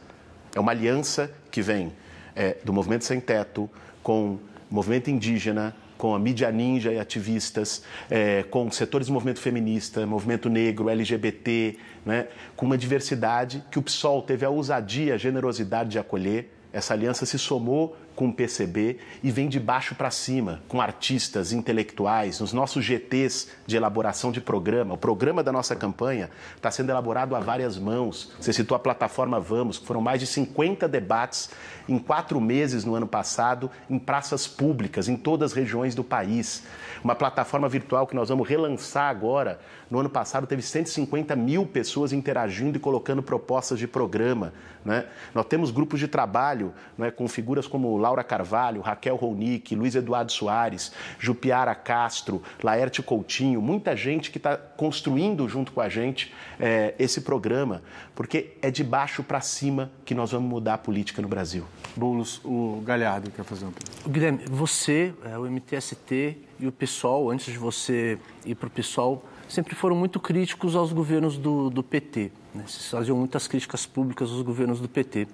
É uma aliança que vem é, do movimento sem teto, com movimento indígena, com a mídia ninja e ativistas, é, com setores do movimento feminista, movimento negro, LGBT, né, com uma diversidade que o PSOL teve a ousadia, a generosidade de acolher. Essa aliança se somou com o PCB e vem de baixo para cima, com artistas, intelectuais, nos nossos GTs de elaboração de programa. O programa da nossa campanha está sendo elaborado a várias mãos. Você citou a plataforma Vamos, que foram mais de 50 debates em quatro meses no ano passado, em praças públicas, em todas as regiões do país. Uma plataforma virtual que nós vamos relançar agora. No ano passado teve 150 mil pessoas interagindo e colocando propostas de programa. Né? Nós temos grupos de trabalho né, com figuras como Laura Carvalho, Raquel Ronick, Luiz Eduardo Soares, Jupiara Castro, Laerte Coutinho, muita gente que está construindo junto com a gente é, esse programa, porque é de baixo para cima que nós vamos mudar a política no Brasil. Boulos, o Galhardo quer fazer uma pergunta. Guilherme, você, é, o MTST e o PSOL, antes de você ir para o PSOL, sempre foram muito críticos aos governos do, do PT. Né? Vocês faziam muitas críticas públicas aos governos do PT.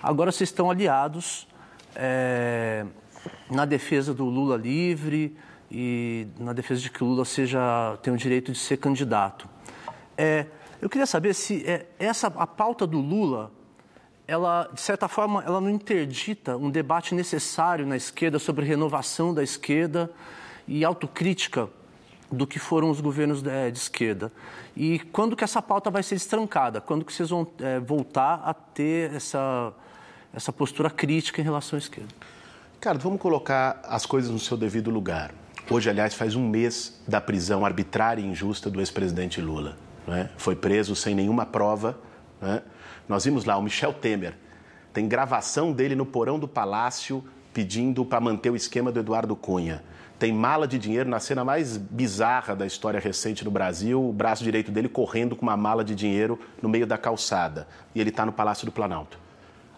Agora vocês estão aliados é, na defesa do Lula livre e na defesa de que o Lula seja, tenha o direito de ser candidato. É, eu queria saber se é, essa a pauta do Lula, ela de certa forma, ela não interdita um debate necessário na esquerda sobre renovação da esquerda e autocrítica do que foram os governos de, de, esquerda. E quando que essa pauta vai ser destrancada? Quando que vocês vão é, voltar a ter essa, essa postura crítica em relação à esquerda. Ricardo, vamos colocar as coisas no seu devido lugar. Hoje, aliás, faz um mês da prisão arbitrária e injusta do ex-presidente Lula. Né? Foi preso sem nenhuma prova. Né? Nós vimos lá o Michel Temer. Tem gravação dele no porão do palácio pedindo para manter o esquema do Eduardo Cunha. Tem mala de dinheiro na cena mais bizarra da história recente no Brasil, o braço direito dele correndo com uma mala de dinheiro no meio da calçada. E ele está no Palácio do Planalto.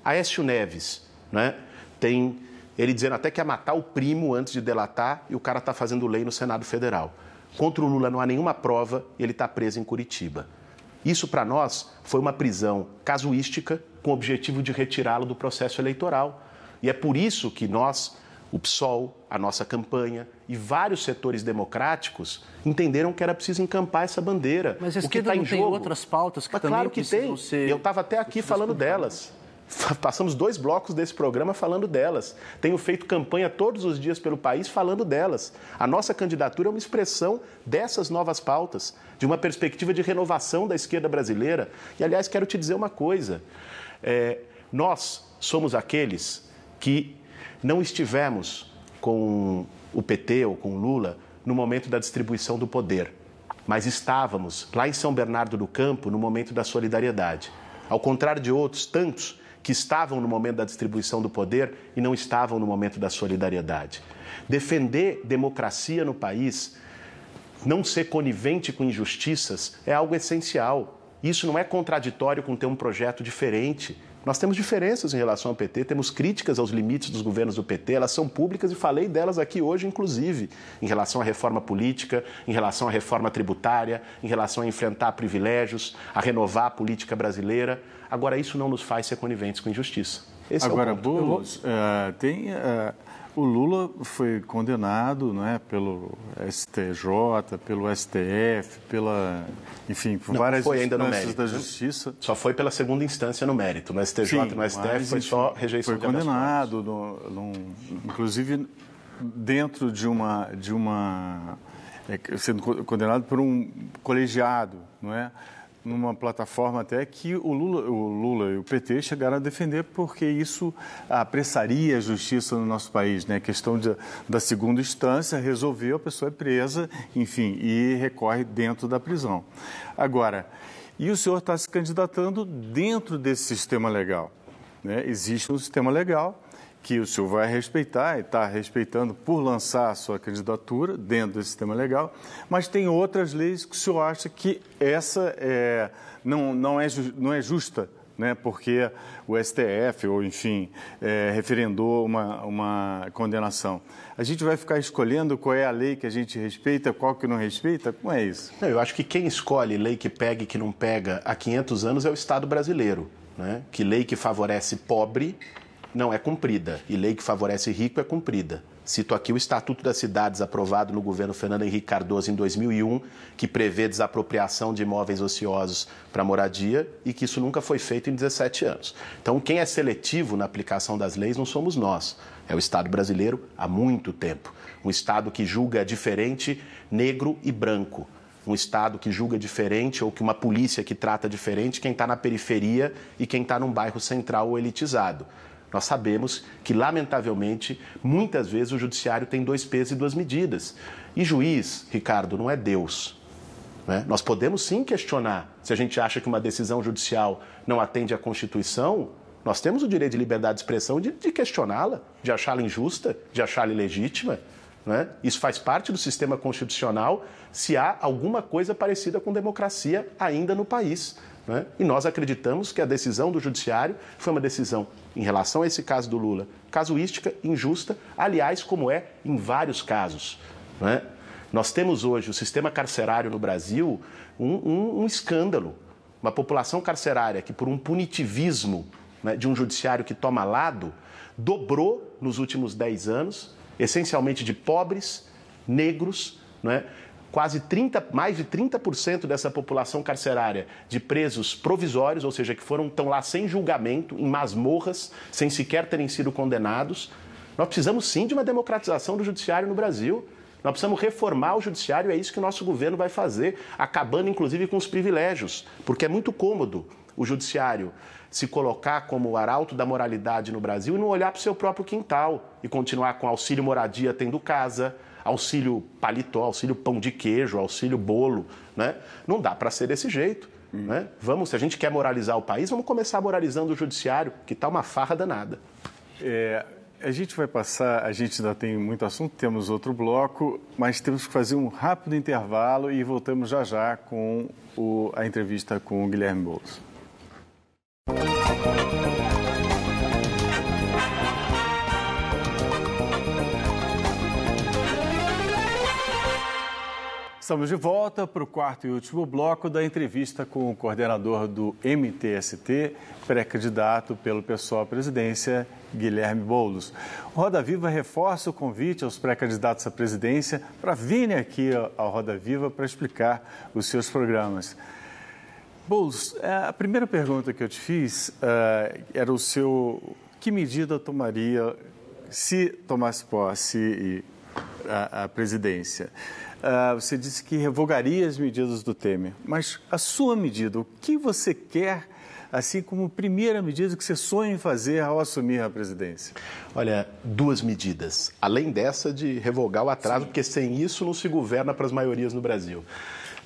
Aécio Neves, né? Tem ele dizendo até que ia matar o primo antes de delatar e o cara está fazendo lei no Senado Federal. Contra o Lula não há nenhuma prova e ele está preso em Curitiba. Isso, para nós, foi uma prisão casuística com o objetivo de retirá-lo do processo eleitoral. E é por isso que nós, o PSOL, a nossa campanha e vários setores democráticos entenderam que era preciso encampar essa bandeira. Mas a esquerda o que tá não em jogo... tem outras pautas que Mas também claro que tem. Ser... Eu estava até aqui falando delas. Passamos dois blocos desse programa falando delas. Tenho feito campanha todos os dias pelo país falando delas. A nossa candidatura é uma expressão dessas novas pautas, de uma perspectiva de renovação da esquerda brasileira. E, aliás, quero te dizer uma coisa: é, nós somos aqueles que não estivemos com o PT ou com Lula no momento da distribuição do poder, mas estávamos lá em São Bernardo do Campo no momento da solidariedade. Ao contrário de outros tantos que estavam no momento da distribuição do poder e não estavam no momento da solidariedade. Defender democracia no país, não ser conivente com injustiças, é algo essencial. Isso não é contraditório com ter um projeto diferente. Nós temos diferenças em relação ao PT, temos críticas aos limites dos governos do PT, elas são públicas e falei delas aqui hoje, inclusive, em relação à reforma política, em relação à reforma tributária, em relação a enfrentar privilégios, a renovar a política brasileira. Agora, isso não nos faz ser coniventes com injustiça. Esse é Agora, é Boulos, uh, tem. Uh, o Lula foi condenado né, pelo STJ, pelo STF, pela. Enfim, por não, várias foi ainda no mérito, da né? justiça. Só foi pela segunda instância no mérito. No STJ Sim, no STF foi só rejeição Foi condenado, no, no, inclusive dentro de uma. De uma eh, sendo condenado por um colegiado, não é? numa plataforma até que o Lula, o Lula e o PT chegaram a defender porque isso apressaria a justiça no nosso país, né? A questão de, da segunda instância resolveu, a pessoa é presa, enfim, e recorre dentro da prisão. Agora, e o senhor está se candidatando dentro desse sistema legal, né? Existe um sistema legal que o senhor vai respeitar e está respeitando por lançar a sua candidatura dentro do sistema legal, mas tem outras leis que o senhor acha que essa é, não, não, é, não é justa, né, porque o STF, ou enfim, é, referendou uma, uma condenação. A gente vai ficar escolhendo qual é a lei que a gente respeita, qual que não respeita? Como é isso? Não, eu acho que quem escolhe lei que pega e que não pega há 500 anos é o Estado brasileiro. Né? Que lei que favorece pobre não, é cumprida. E lei que favorece rico é cumprida. Cito aqui o Estatuto das Cidades, aprovado no governo Fernando Henrique Cardoso em 2001, que prevê desapropriação de imóveis ociosos para moradia e que isso nunca foi feito em 17 anos. Então, quem é seletivo na aplicação das leis não somos nós, é o Estado brasileiro há muito tempo. Um Estado que julga diferente negro e branco. Um Estado que julga diferente ou que uma polícia que trata diferente quem está na periferia e quem está num bairro central ou elitizado. Nós sabemos que, lamentavelmente, muitas vezes o judiciário tem dois pesos e duas medidas. E juiz, Ricardo, não é Deus. Né? Nós podemos sim questionar. Se a gente acha que uma decisão judicial não atende à Constituição, nós temos o direito de liberdade de expressão de, de questioná-la, de achá-la injusta, de achá-la ilegítima. Né? Isso faz parte do sistema constitucional se há alguma coisa parecida com democracia ainda no país. Né? E nós acreditamos que a decisão do Judiciário foi uma decisão, em relação a esse caso do Lula, casuística, injusta, aliás, como é em vários casos. Né? Nós temos hoje o sistema carcerário no Brasil um, um, um escândalo. Uma população carcerária que, por um punitivismo né, de um judiciário que toma lado, dobrou nos últimos 10 anos, essencialmente de pobres, negros, né, quase 30, mais de 30% dessa população carcerária de presos provisórios, ou seja, que foram tão lá sem julgamento, em masmorras, sem sequer terem sido condenados. Nós precisamos sim de uma democratização do judiciário no Brasil. Nós precisamos reformar o judiciário, é isso que o nosso governo vai fazer, acabando inclusive com os privilégios, porque é muito cômodo o judiciário se colocar como o arauto da moralidade no Brasil e não olhar para o seu próprio quintal e continuar com auxílio moradia tendo casa, auxílio paletó, auxílio pão de queijo, auxílio bolo, né? Não dá para ser desse jeito. Hum. Né? Vamos, se a gente quer moralizar o país, vamos começar moralizando o judiciário, que está uma farra danada. É, a gente vai passar, a gente ainda tem muito assunto, temos outro bloco, mas temos que fazer um rápido intervalo e voltamos já já com o, a entrevista com o Guilherme Boulos. Estamos de volta para o quarto e último bloco da entrevista com o coordenador do MTST, pré-candidato pelo pessoal à presidência, Guilherme Boulos. Roda Viva reforça o convite aos pré-candidatos à presidência para virem aqui ao Roda Viva para explicar os seus programas. Boulos, é, a primeira pergunta que eu te fiz uh, era o seu. Que medida tomaria se tomasse posse a, a presidência? Ah, você disse que revogaria as medidas do Temer, mas a sua medida, o que você quer, assim como primeira medida que você sonha em fazer ao assumir a presidência? Olha, duas medidas, além dessa de revogar o atraso, Sim. porque sem isso não se governa para as maiorias no Brasil.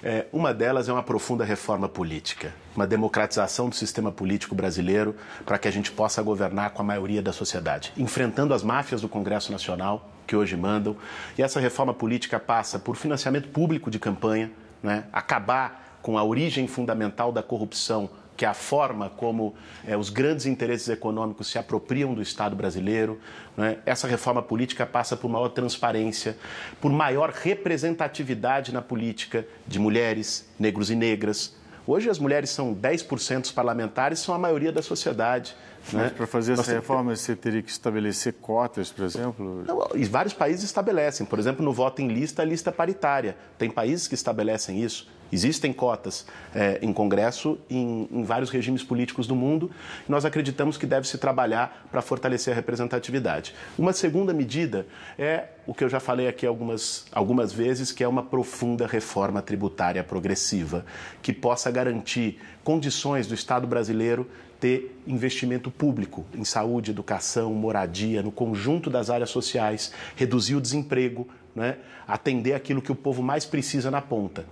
É, uma delas é uma profunda reforma política, uma democratização do sistema político brasileiro para que a gente possa governar com a maioria da sociedade, enfrentando as máfias do Congresso Nacional que hoje mandam. E essa reforma política passa por financiamento público de campanha, né? acabar com a origem fundamental da corrupção que é a forma como é, os grandes interesses econômicos se apropriam do Estado brasileiro. Né? Essa reforma política passa por maior transparência, por maior representatividade na política de mulheres, negros e negras, Hoje as mulheres são 10% dos parlamentares, são a maioria da sociedade. Né? Mas né? para fazer essa Nós reforma, você teria que estabelecer cotas, por exemplo? Não, e vários países estabelecem. Por exemplo, no voto em lista, a lista paritária. Tem países que estabelecem isso. Existem cotas é, em Congresso em, em vários regimes políticos do mundo. Nós acreditamos que deve se trabalhar para fortalecer a representatividade. Uma segunda medida é o que eu já falei aqui algumas, algumas vezes, que é uma profunda reforma tributária progressiva, que possa garantir condições do Estado brasileiro ter investimento público em saúde, educação, moradia, no conjunto das áreas sociais, reduzir o desemprego, né? atender aquilo que o povo mais precisa na ponta.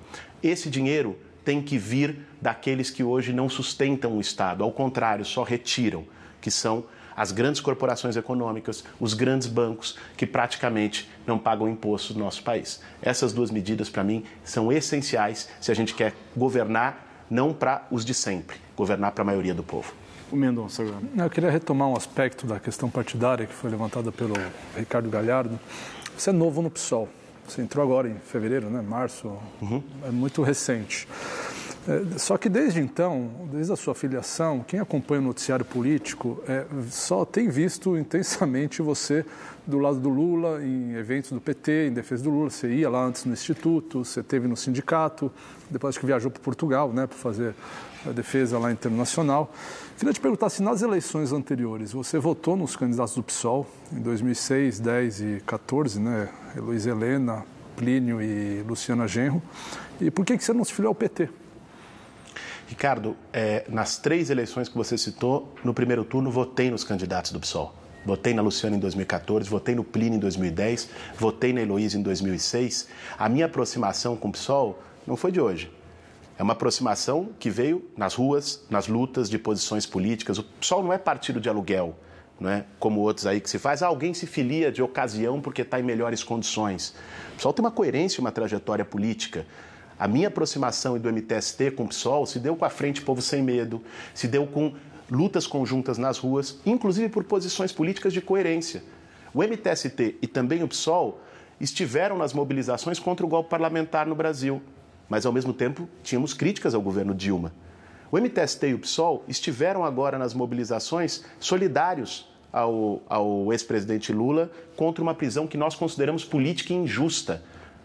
Esse dinheiro tem que vir daqueles que hoje não sustentam o Estado, ao contrário, só retiram, que são as grandes corporações econômicas, os grandes bancos que praticamente não pagam imposto no nosso país. Essas duas medidas, para mim, são essenciais se a gente quer governar não para os de sempre, governar para a maioria do povo. O Mendonça agora. Eu queria retomar um aspecto da questão partidária que foi levantada pelo Ricardo Galhardo. Você é novo no PSOL, você entrou agora em fevereiro, né? Março. Uhum. É muito recente. É, só que desde então, desde a sua filiação, quem acompanha o noticiário político é, só tem visto intensamente você do lado do Lula, em eventos do PT, em defesa do Lula. Você ia lá antes no Instituto, você teve no sindicato, depois que viajou para Portugal né, para fazer a defesa lá internacional. Queria te perguntar se nas eleições anteriores você votou nos candidatos do PSOL, em 2006, 10 e 14, né? Luiz Helena, Plínio e Luciana Genro. E por que, que você não se filiou ao PT? Ricardo, é, nas três eleições que você citou, no primeiro turno votei nos candidatos do PSOL. Votei na Luciana em 2014, votei no Plínio em 2010, votei na Heloísa em 2006. A minha aproximação com o PSOL não foi de hoje. É uma aproximação que veio nas ruas, nas lutas de posições políticas. O PSOL não é partido de aluguel, é como outros aí que se faz. Ah, alguém se filia de ocasião porque está em melhores condições. O PSOL tem uma coerência, uma trajetória política. A minha aproximação do MTST com o PSOL se deu com a Frente Povo Sem Medo, se deu com lutas conjuntas nas ruas, inclusive por posições políticas de coerência. O MTST e também o PSOL estiveram nas mobilizações contra o golpe parlamentar no Brasil. Mas, ao mesmo tempo, tínhamos críticas ao governo Dilma. O MTST e o PSOL estiveram agora nas mobilizações solidários ao, ao ex-presidente Lula contra uma prisão que nós consideramos política e injusta.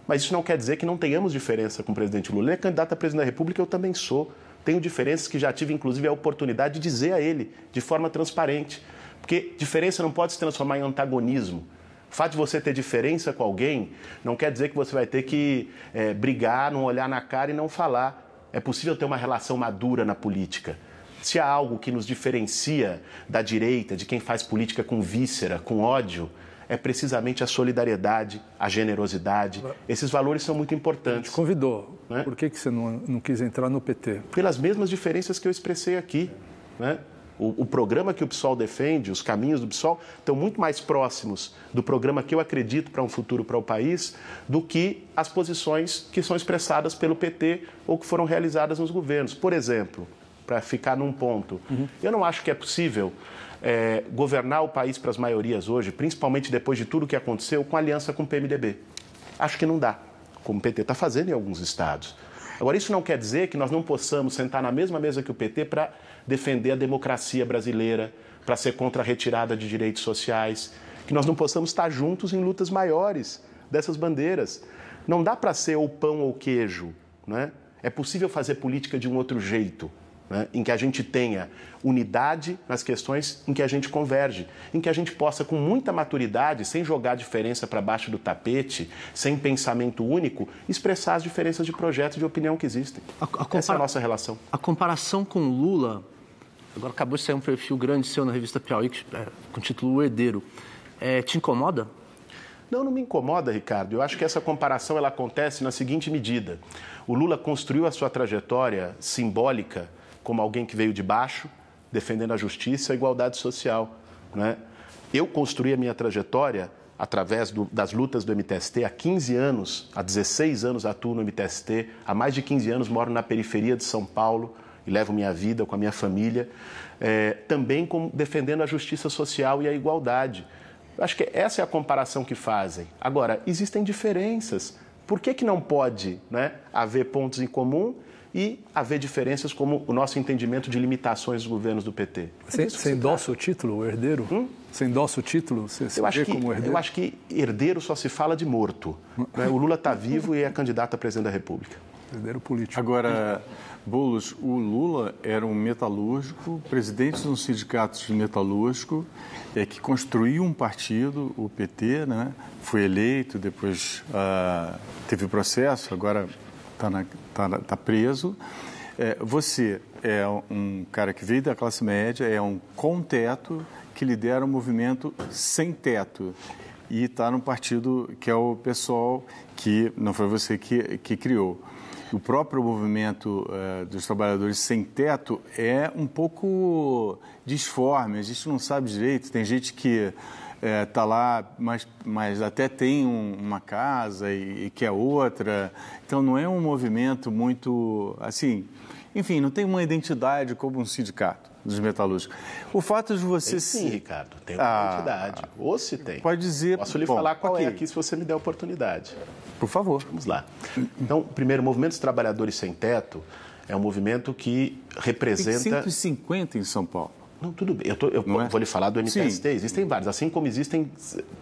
Mas isso não quer dizer que não tenhamos diferença com o presidente Lula. Ele é candidato a presidente da República, eu também sou. Tenho diferenças que já tive, inclusive, a oportunidade de dizer a ele de forma transparente. Porque diferença não pode se transformar em antagonismo. O fato de você ter diferença com alguém não quer dizer que você vai ter que é, brigar, não olhar na cara e não falar. É possível ter uma relação madura na política. Se há algo que nos diferencia da direita, de quem faz política com víscera, com ódio, é precisamente a solidariedade, a generosidade. Esses valores são muito importantes. Te convidou. Né? Por que, que você não, não quis entrar no PT? Pelas mesmas diferenças que eu expressei aqui. Né? O, o, programa que o PSOL defende, os caminhos do PSOL, estão muito mais próximos do programa que eu acredito para um futuro para o país do que as posições que são expressadas pelo PT ou que foram realizadas nos governos. Por exemplo, para ficar num ponto, uhum. eu não acho que é possível é, governar o país para as maiorias hoje, principalmente depois de tudo o que aconteceu, com aliança com o PMDB. Acho que não dá, como o PT está fazendo em alguns estados. Agora, isso não quer dizer que nós não possamos sentar na mesma mesa que o PT para defender a democracia brasileira, para ser contra a retirada de direitos sociais, que nós não possamos estar juntos em lutas maiores dessas bandeiras. Não dá para ser ou pão ou queijo, né? É possível fazer política de um outro jeito né? em que a gente tenha unidade nas questões em que a gente converge, em que a gente possa, com muita maturidade, sem jogar a diferença para baixo do tapete, sem pensamento único, expressar as diferenças de projeto e de opinião que existem. A, a compara... Essa é a nossa relação. A comparação com Lula, agora acabou de sair um perfil grande seu na revista Piauí, é, com o título O Herdeiro, é, te incomoda? Não, não me incomoda, Ricardo. Eu acho que essa comparação ela acontece na seguinte medida: o Lula construiu a sua trajetória simbólica como alguém que veio de baixo, defendendo a justiça e a igualdade social. Né? Eu construí a minha trajetória através do, das lutas do MTST há 15 anos, há 16 anos atuo no MTST, há mais de 15 anos moro na periferia de São Paulo e levo minha vida com a minha família, é, também com, defendendo a justiça social e a igualdade. acho que essa é a comparação que fazem. Agora, existem diferenças. Por que, que não pode né, haver pontos em comum e haver diferenças como o nosso entendimento de limitações dos governos do PT. Sem você é endossa o título, o herdeiro? Hum? Você endossa o título? Você se eu acho que, como herdeiro? Eu acho que herdeiro só se fala de morto. Né? O Lula está vivo e é candidato a presidente da República. Herdeiro político. Agora, Boulos, o Lula era um metalúrgico, presidente de um sindicato de metalúrgico, é, que construiu um partido, o PT, né? foi eleito, depois ah, teve processo, agora tá, na, tá, tá preso. É, você é um cara que veio da classe média, é um com teto que lidera um movimento sem teto e está num partido que é o pessoal que não foi você que, que criou. O próprio movimento uh, dos trabalhadores sem teto é um pouco disforme, a gente não sabe direito, tem gente que está é, tá lá, mas, mas até tem um, uma casa e, e quer outra. Então não é um movimento muito assim. Enfim, não tem uma identidade como um sindicato dos metalúrgicos. O fato de você tem, sim, se... Ricardo, tem uma ah, identidade. Ou se tem. Pode dizer. Posso lhe Bom, falar qual aqui, é aqui se você me der a oportunidade. Por favor. Vamos lá. Então, primeiro, o Movimento dos Trabalhadores Sem Teto é um movimento que representa. Tem 150 em São Paulo. Não, tudo bem. Eu, tô, eu é? vou lhe falar do MTST. Existem vários, assim como existem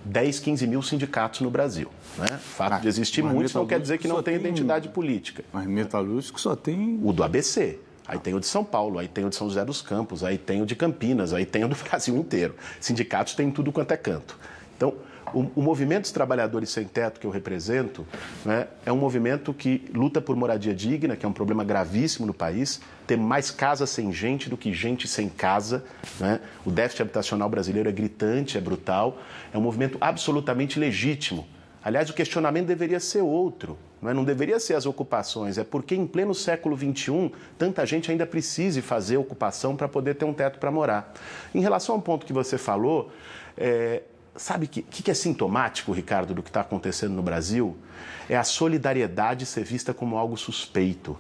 10, 15 mil sindicatos no Brasil. Né? O fato ah, de existir muitos não quer dizer que não tem, tem identidade política. Mas metalúrgico só tem. O do ABC. Aí tem o de São Paulo, aí tem o de São José dos Campos, aí tem o de Campinas, aí tem o do (laughs) Brasil inteiro. Sindicatos tem tudo quanto é canto. Então, o, o, movimento dos trabalhadores sem teto que eu represento né, é um movimento que luta por moradia digna, que é um problema gravíssimo no país. Tem mais casa sem gente do que gente sem casa. Né? O déficit habitacional brasileiro é gritante, é brutal. É um movimento absolutamente legítimo. Aliás, o questionamento deveria ser outro. Não, é? deveria ser as ocupações, é porque em pleno século XXI tanta gente ainda precisa fazer ocupação para poder ter um teto para morar. Em relação ao ponto que você falou, é, Sabe o que, que, é sintomático, Ricardo, do que está acontecendo no Brasil? É a solidariedade ser vista como algo suspeito.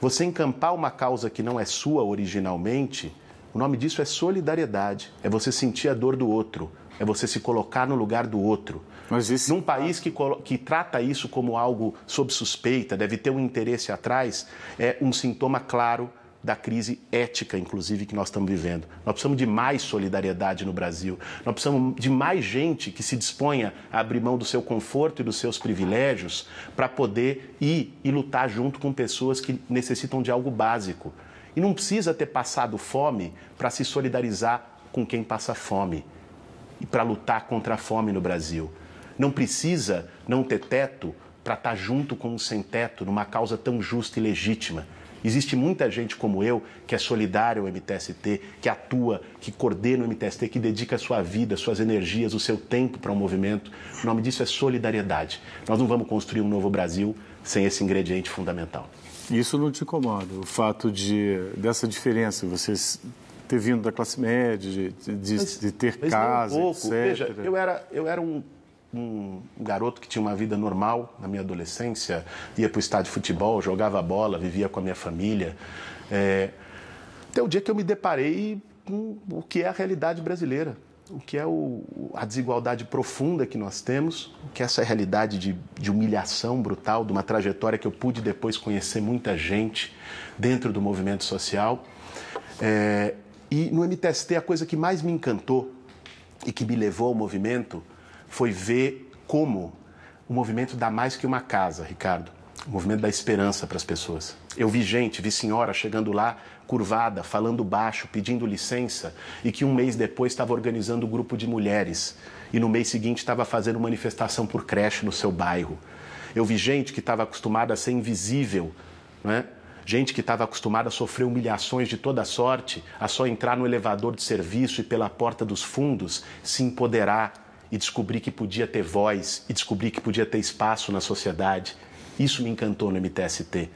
Você encampar uma causa que não é sua originalmente, o nome disso é solidariedade. É você sentir a dor do outro, é você se colocar no lugar do outro. Mas isso... Num país que, que trata isso como algo sob suspeita, deve ter um interesse atrás, é um sintoma claro da crise ética, inclusive, que nós estamos vivendo. Nós precisamos de mais solidariedade no Brasil. Nós precisamos de mais gente que se disponha a abrir mão do seu conforto e dos seus privilégios para poder ir e lutar junto com pessoas que necessitam de algo básico. E não precisa ter passado fome para se solidarizar com quem passa fome e para lutar contra a fome no Brasil. Não precisa não ter teto para estar tá junto com um sem teto numa causa tão justa e legítima. Existe muita gente como eu que é solidário ao MTST, que atua, que coordena o MTST, que dedica a sua vida, suas energias, o seu tempo para o um movimento. O nome disso é solidariedade. Nós não vamos construir um novo Brasil sem esse ingrediente fundamental. Isso não te incomoda, o fato de dessa diferença, vocês ter vindo da classe média, de, de, mas, de ter casa, um pouco. etc. Veja, eu era, eu era um um garoto que tinha uma vida normal na minha adolescência, ia para o estádio de futebol, jogava bola, vivia com a minha família. É... Até o dia que eu me deparei com o que é a realidade brasileira, o que é o, a desigualdade profunda que nós temos, o que é essa realidade de, de humilhação brutal, de uma trajetória que eu pude depois conhecer muita gente dentro do movimento social. É... E no MTST, a coisa que mais me encantou e que me levou ao movimento foi ver como o movimento dá mais que uma casa, Ricardo. O movimento dá esperança para as pessoas. Eu vi gente, vi senhora chegando lá curvada, falando baixo, pedindo licença, e que um mês depois estava organizando um grupo de mulheres, e no mês seguinte estava fazendo manifestação por creche no seu bairro. Eu vi gente que estava acostumada a ser invisível, né? gente que estava acostumada a sofrer humilhações de toda sorte, a só entrar no elevador de serviço e pela porta dos fundos, se empoderar e descobri que podia ter voz e descobri que podia ter espaço na sociedade. Isso me encantou no MTST.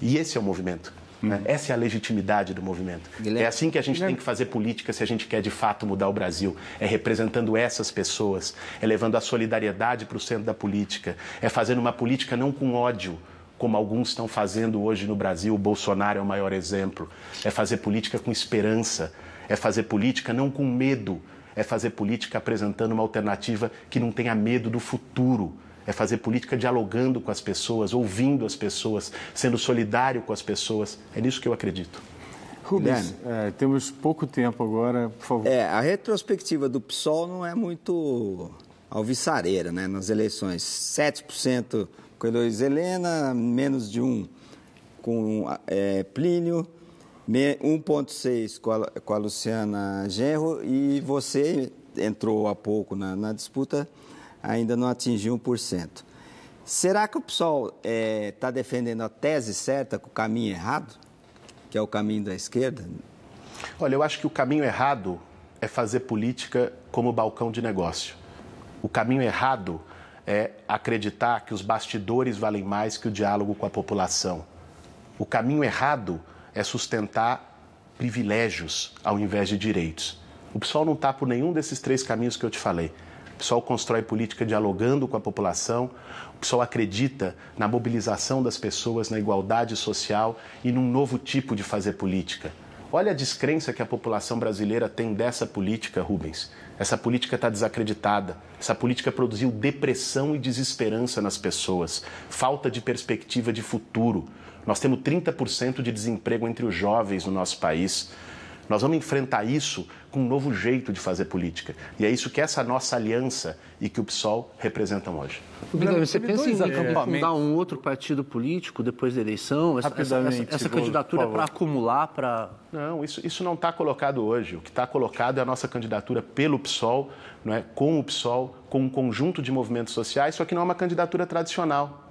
E esse é o movimento. Uhum. Né? Essa é a legitimidade do movimento. Guilherme. É assim que a gente Guilherme. tem que fazer política se a gente quer de fato mudar o Brasil. É representando essas pessoas, é levando a solidariedade para o centro da política, é fazendo uma política não com ódio, como alguns estão fazendo hoje no Brasil. O Bolsonaro é o maior exemplo. É fazer política com esperança, é fazer política não com medo, é fazer política apresentando uma alternativa que não tenha medo do futuro, é fazer política dialogando com as pessoas, ouvindo as pessoas, sendo solidário com as pessoas. É nisso que eu acredito. Rubens, é, temos pouco tempo agora, por favor. É, a retrospectiva do PSOL não é muito alviçareira né, nas eleições. 7% com Heloísa Helena, menos de 1 um com é, Plínio, 1.6 com, a, Luciana Genro e você entrou há pouco na, na disputa, ainda não atingiu 1%. Será que o pessoal está é, tá defendendo a tese certa com o caminho errado, que é o caminho da esquerda? Olha, eu acho que o caminho errado é fazer política como balcão de negócio. O caminho errado é acreditar que os bastidores valem mais que o diálogo com a população. O caminho errado é é sustentar privilégios ao invés de direitos. O PSOL não está por nenhum desses três caminhos que eu te falei. O PSOL constrói política dialogando com a população, o PSOL acredita na mobilização das pessoas, na igualdade social e num novo tipo de fazer política. Olha a descrença que a população brasileira tem dessa política, Rubens. Essa política está desacreditada. Essa política produziu depressão e desesperança nas pessoas, falta de perspectiva de futuro. Nós temos 30% de desemprego entre os jovens no nosso país. Nós vamos enfrentar isso com um novo jeito de fazer política. E é isso que essa nossa aliança e que o PSOL representam hoje. Obrigado. Você pensa em fundar é, um outro partido político depois da eleição? Essa, essa, essa, essa candidatura é para acumular, para... Não, isso, isso não está colocado hoje. O que está colocado é a nossa candidatura pelo PSOL, não é? com o PSOL, com um conjunto de movimentos sociais, só que não é uma candidatura tradicional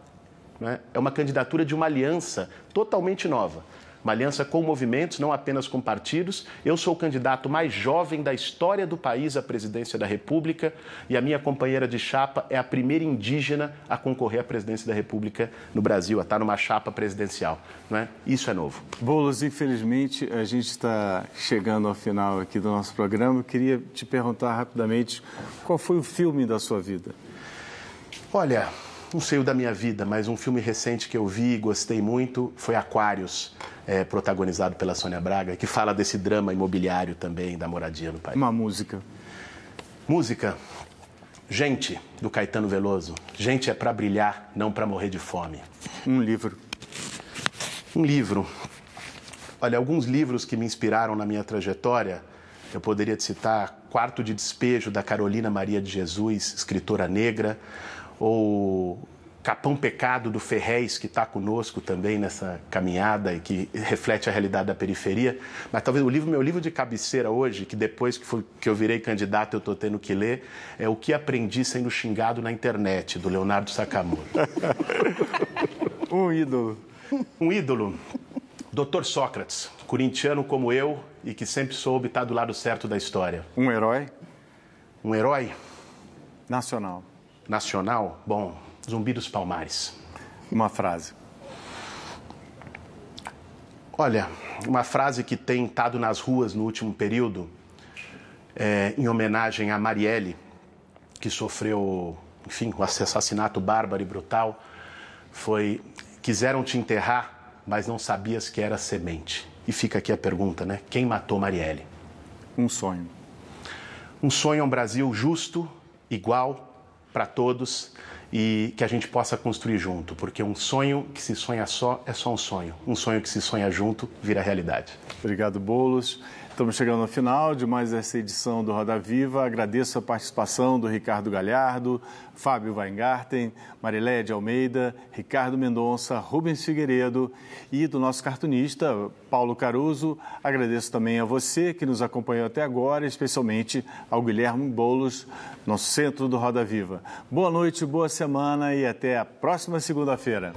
né, é uma candidatura de uma aliança totalmente nova. Uma aliança com movimentos, não apenas com partidos. Eu sou o candidato mais jovem da história do país à presidência da República e a minha companheira de chapa é a primeira indígena a concorrer à presidência da República no Brasil, a estar tá numa chapa presidencial. Né. Isso é novo. Boulos, infelizmente, a gente está chegando ao final aqui do nosso programa. Eu queria te perguntar rapidamente qual foi o filme da sua vida? Olha, não sei o da minha vida, mas um filme recente que eu vi e gostei muito foi Aquários, é, protagonizado pela Sônia Braga, que fala desse drama imobiliário também da moradia no país. Uma música. Música. Gente, do Caetano Veloso. Gente é para brilhar, não para morrer de fome. Um livro. Um livro. Olha, alguns livros que me inspiraram na minha trajetória, eu poderia te citar Quarto de Despejo, da Carolina Maria de Jesus, escritora negra ou Capão Pecado do Ferrez, que está conosco também nessa caminhada e que reflete a realidade da periferia. Mas talvez o livro, meu livro de cabeceira hoje, que depois que, foi, que eu virei candidato eu estou tendo que ler, é O que Aprendi Sendo Xingado na Internet, do Leonardo Sakamoto. (laughs) um ídolo. Um ídolo. Doutor Sócrates, corintiano como eu e que sempre soube estar tá do lado certo da história. Um herói? Um herói? Nacional nacional, bom, Zumbi dos Palmares. Uma frase. Olha, uma frase que tem estado nas ruas no último período, é, em homenagem a Marielle, que sofreu, enfim, o assassinato bárbaro e brutal, foi: quiseram te enterrar, mas não sabias que era semente. E fica aqui a pergunta, né? Quem matou Marielle? Um sonho. Um sonho a é um Brasil justo, igual para todos e que a gente possa construir junto, porque um sonho que se sonha só é só um sonho. Um sonho que se sonha junto vira realidade. Obrigado, Bolos. Estamos chegando ao final de mais essa edição do Roda Viva. Agradeço a participação do Ricardo Galhardo, Fábio Weingarten, Marileia de Almeida, Ricardo Mendonça, Rubens Figueiredo e do nosso cartunista, Paulo Caruso. Agradeço também a você que nos acompanhou até agora, especialmente ao Guilherme Boulos, nosso centro do Roda Viva. Boa noite, boa semana e até a próxima segunda-feira.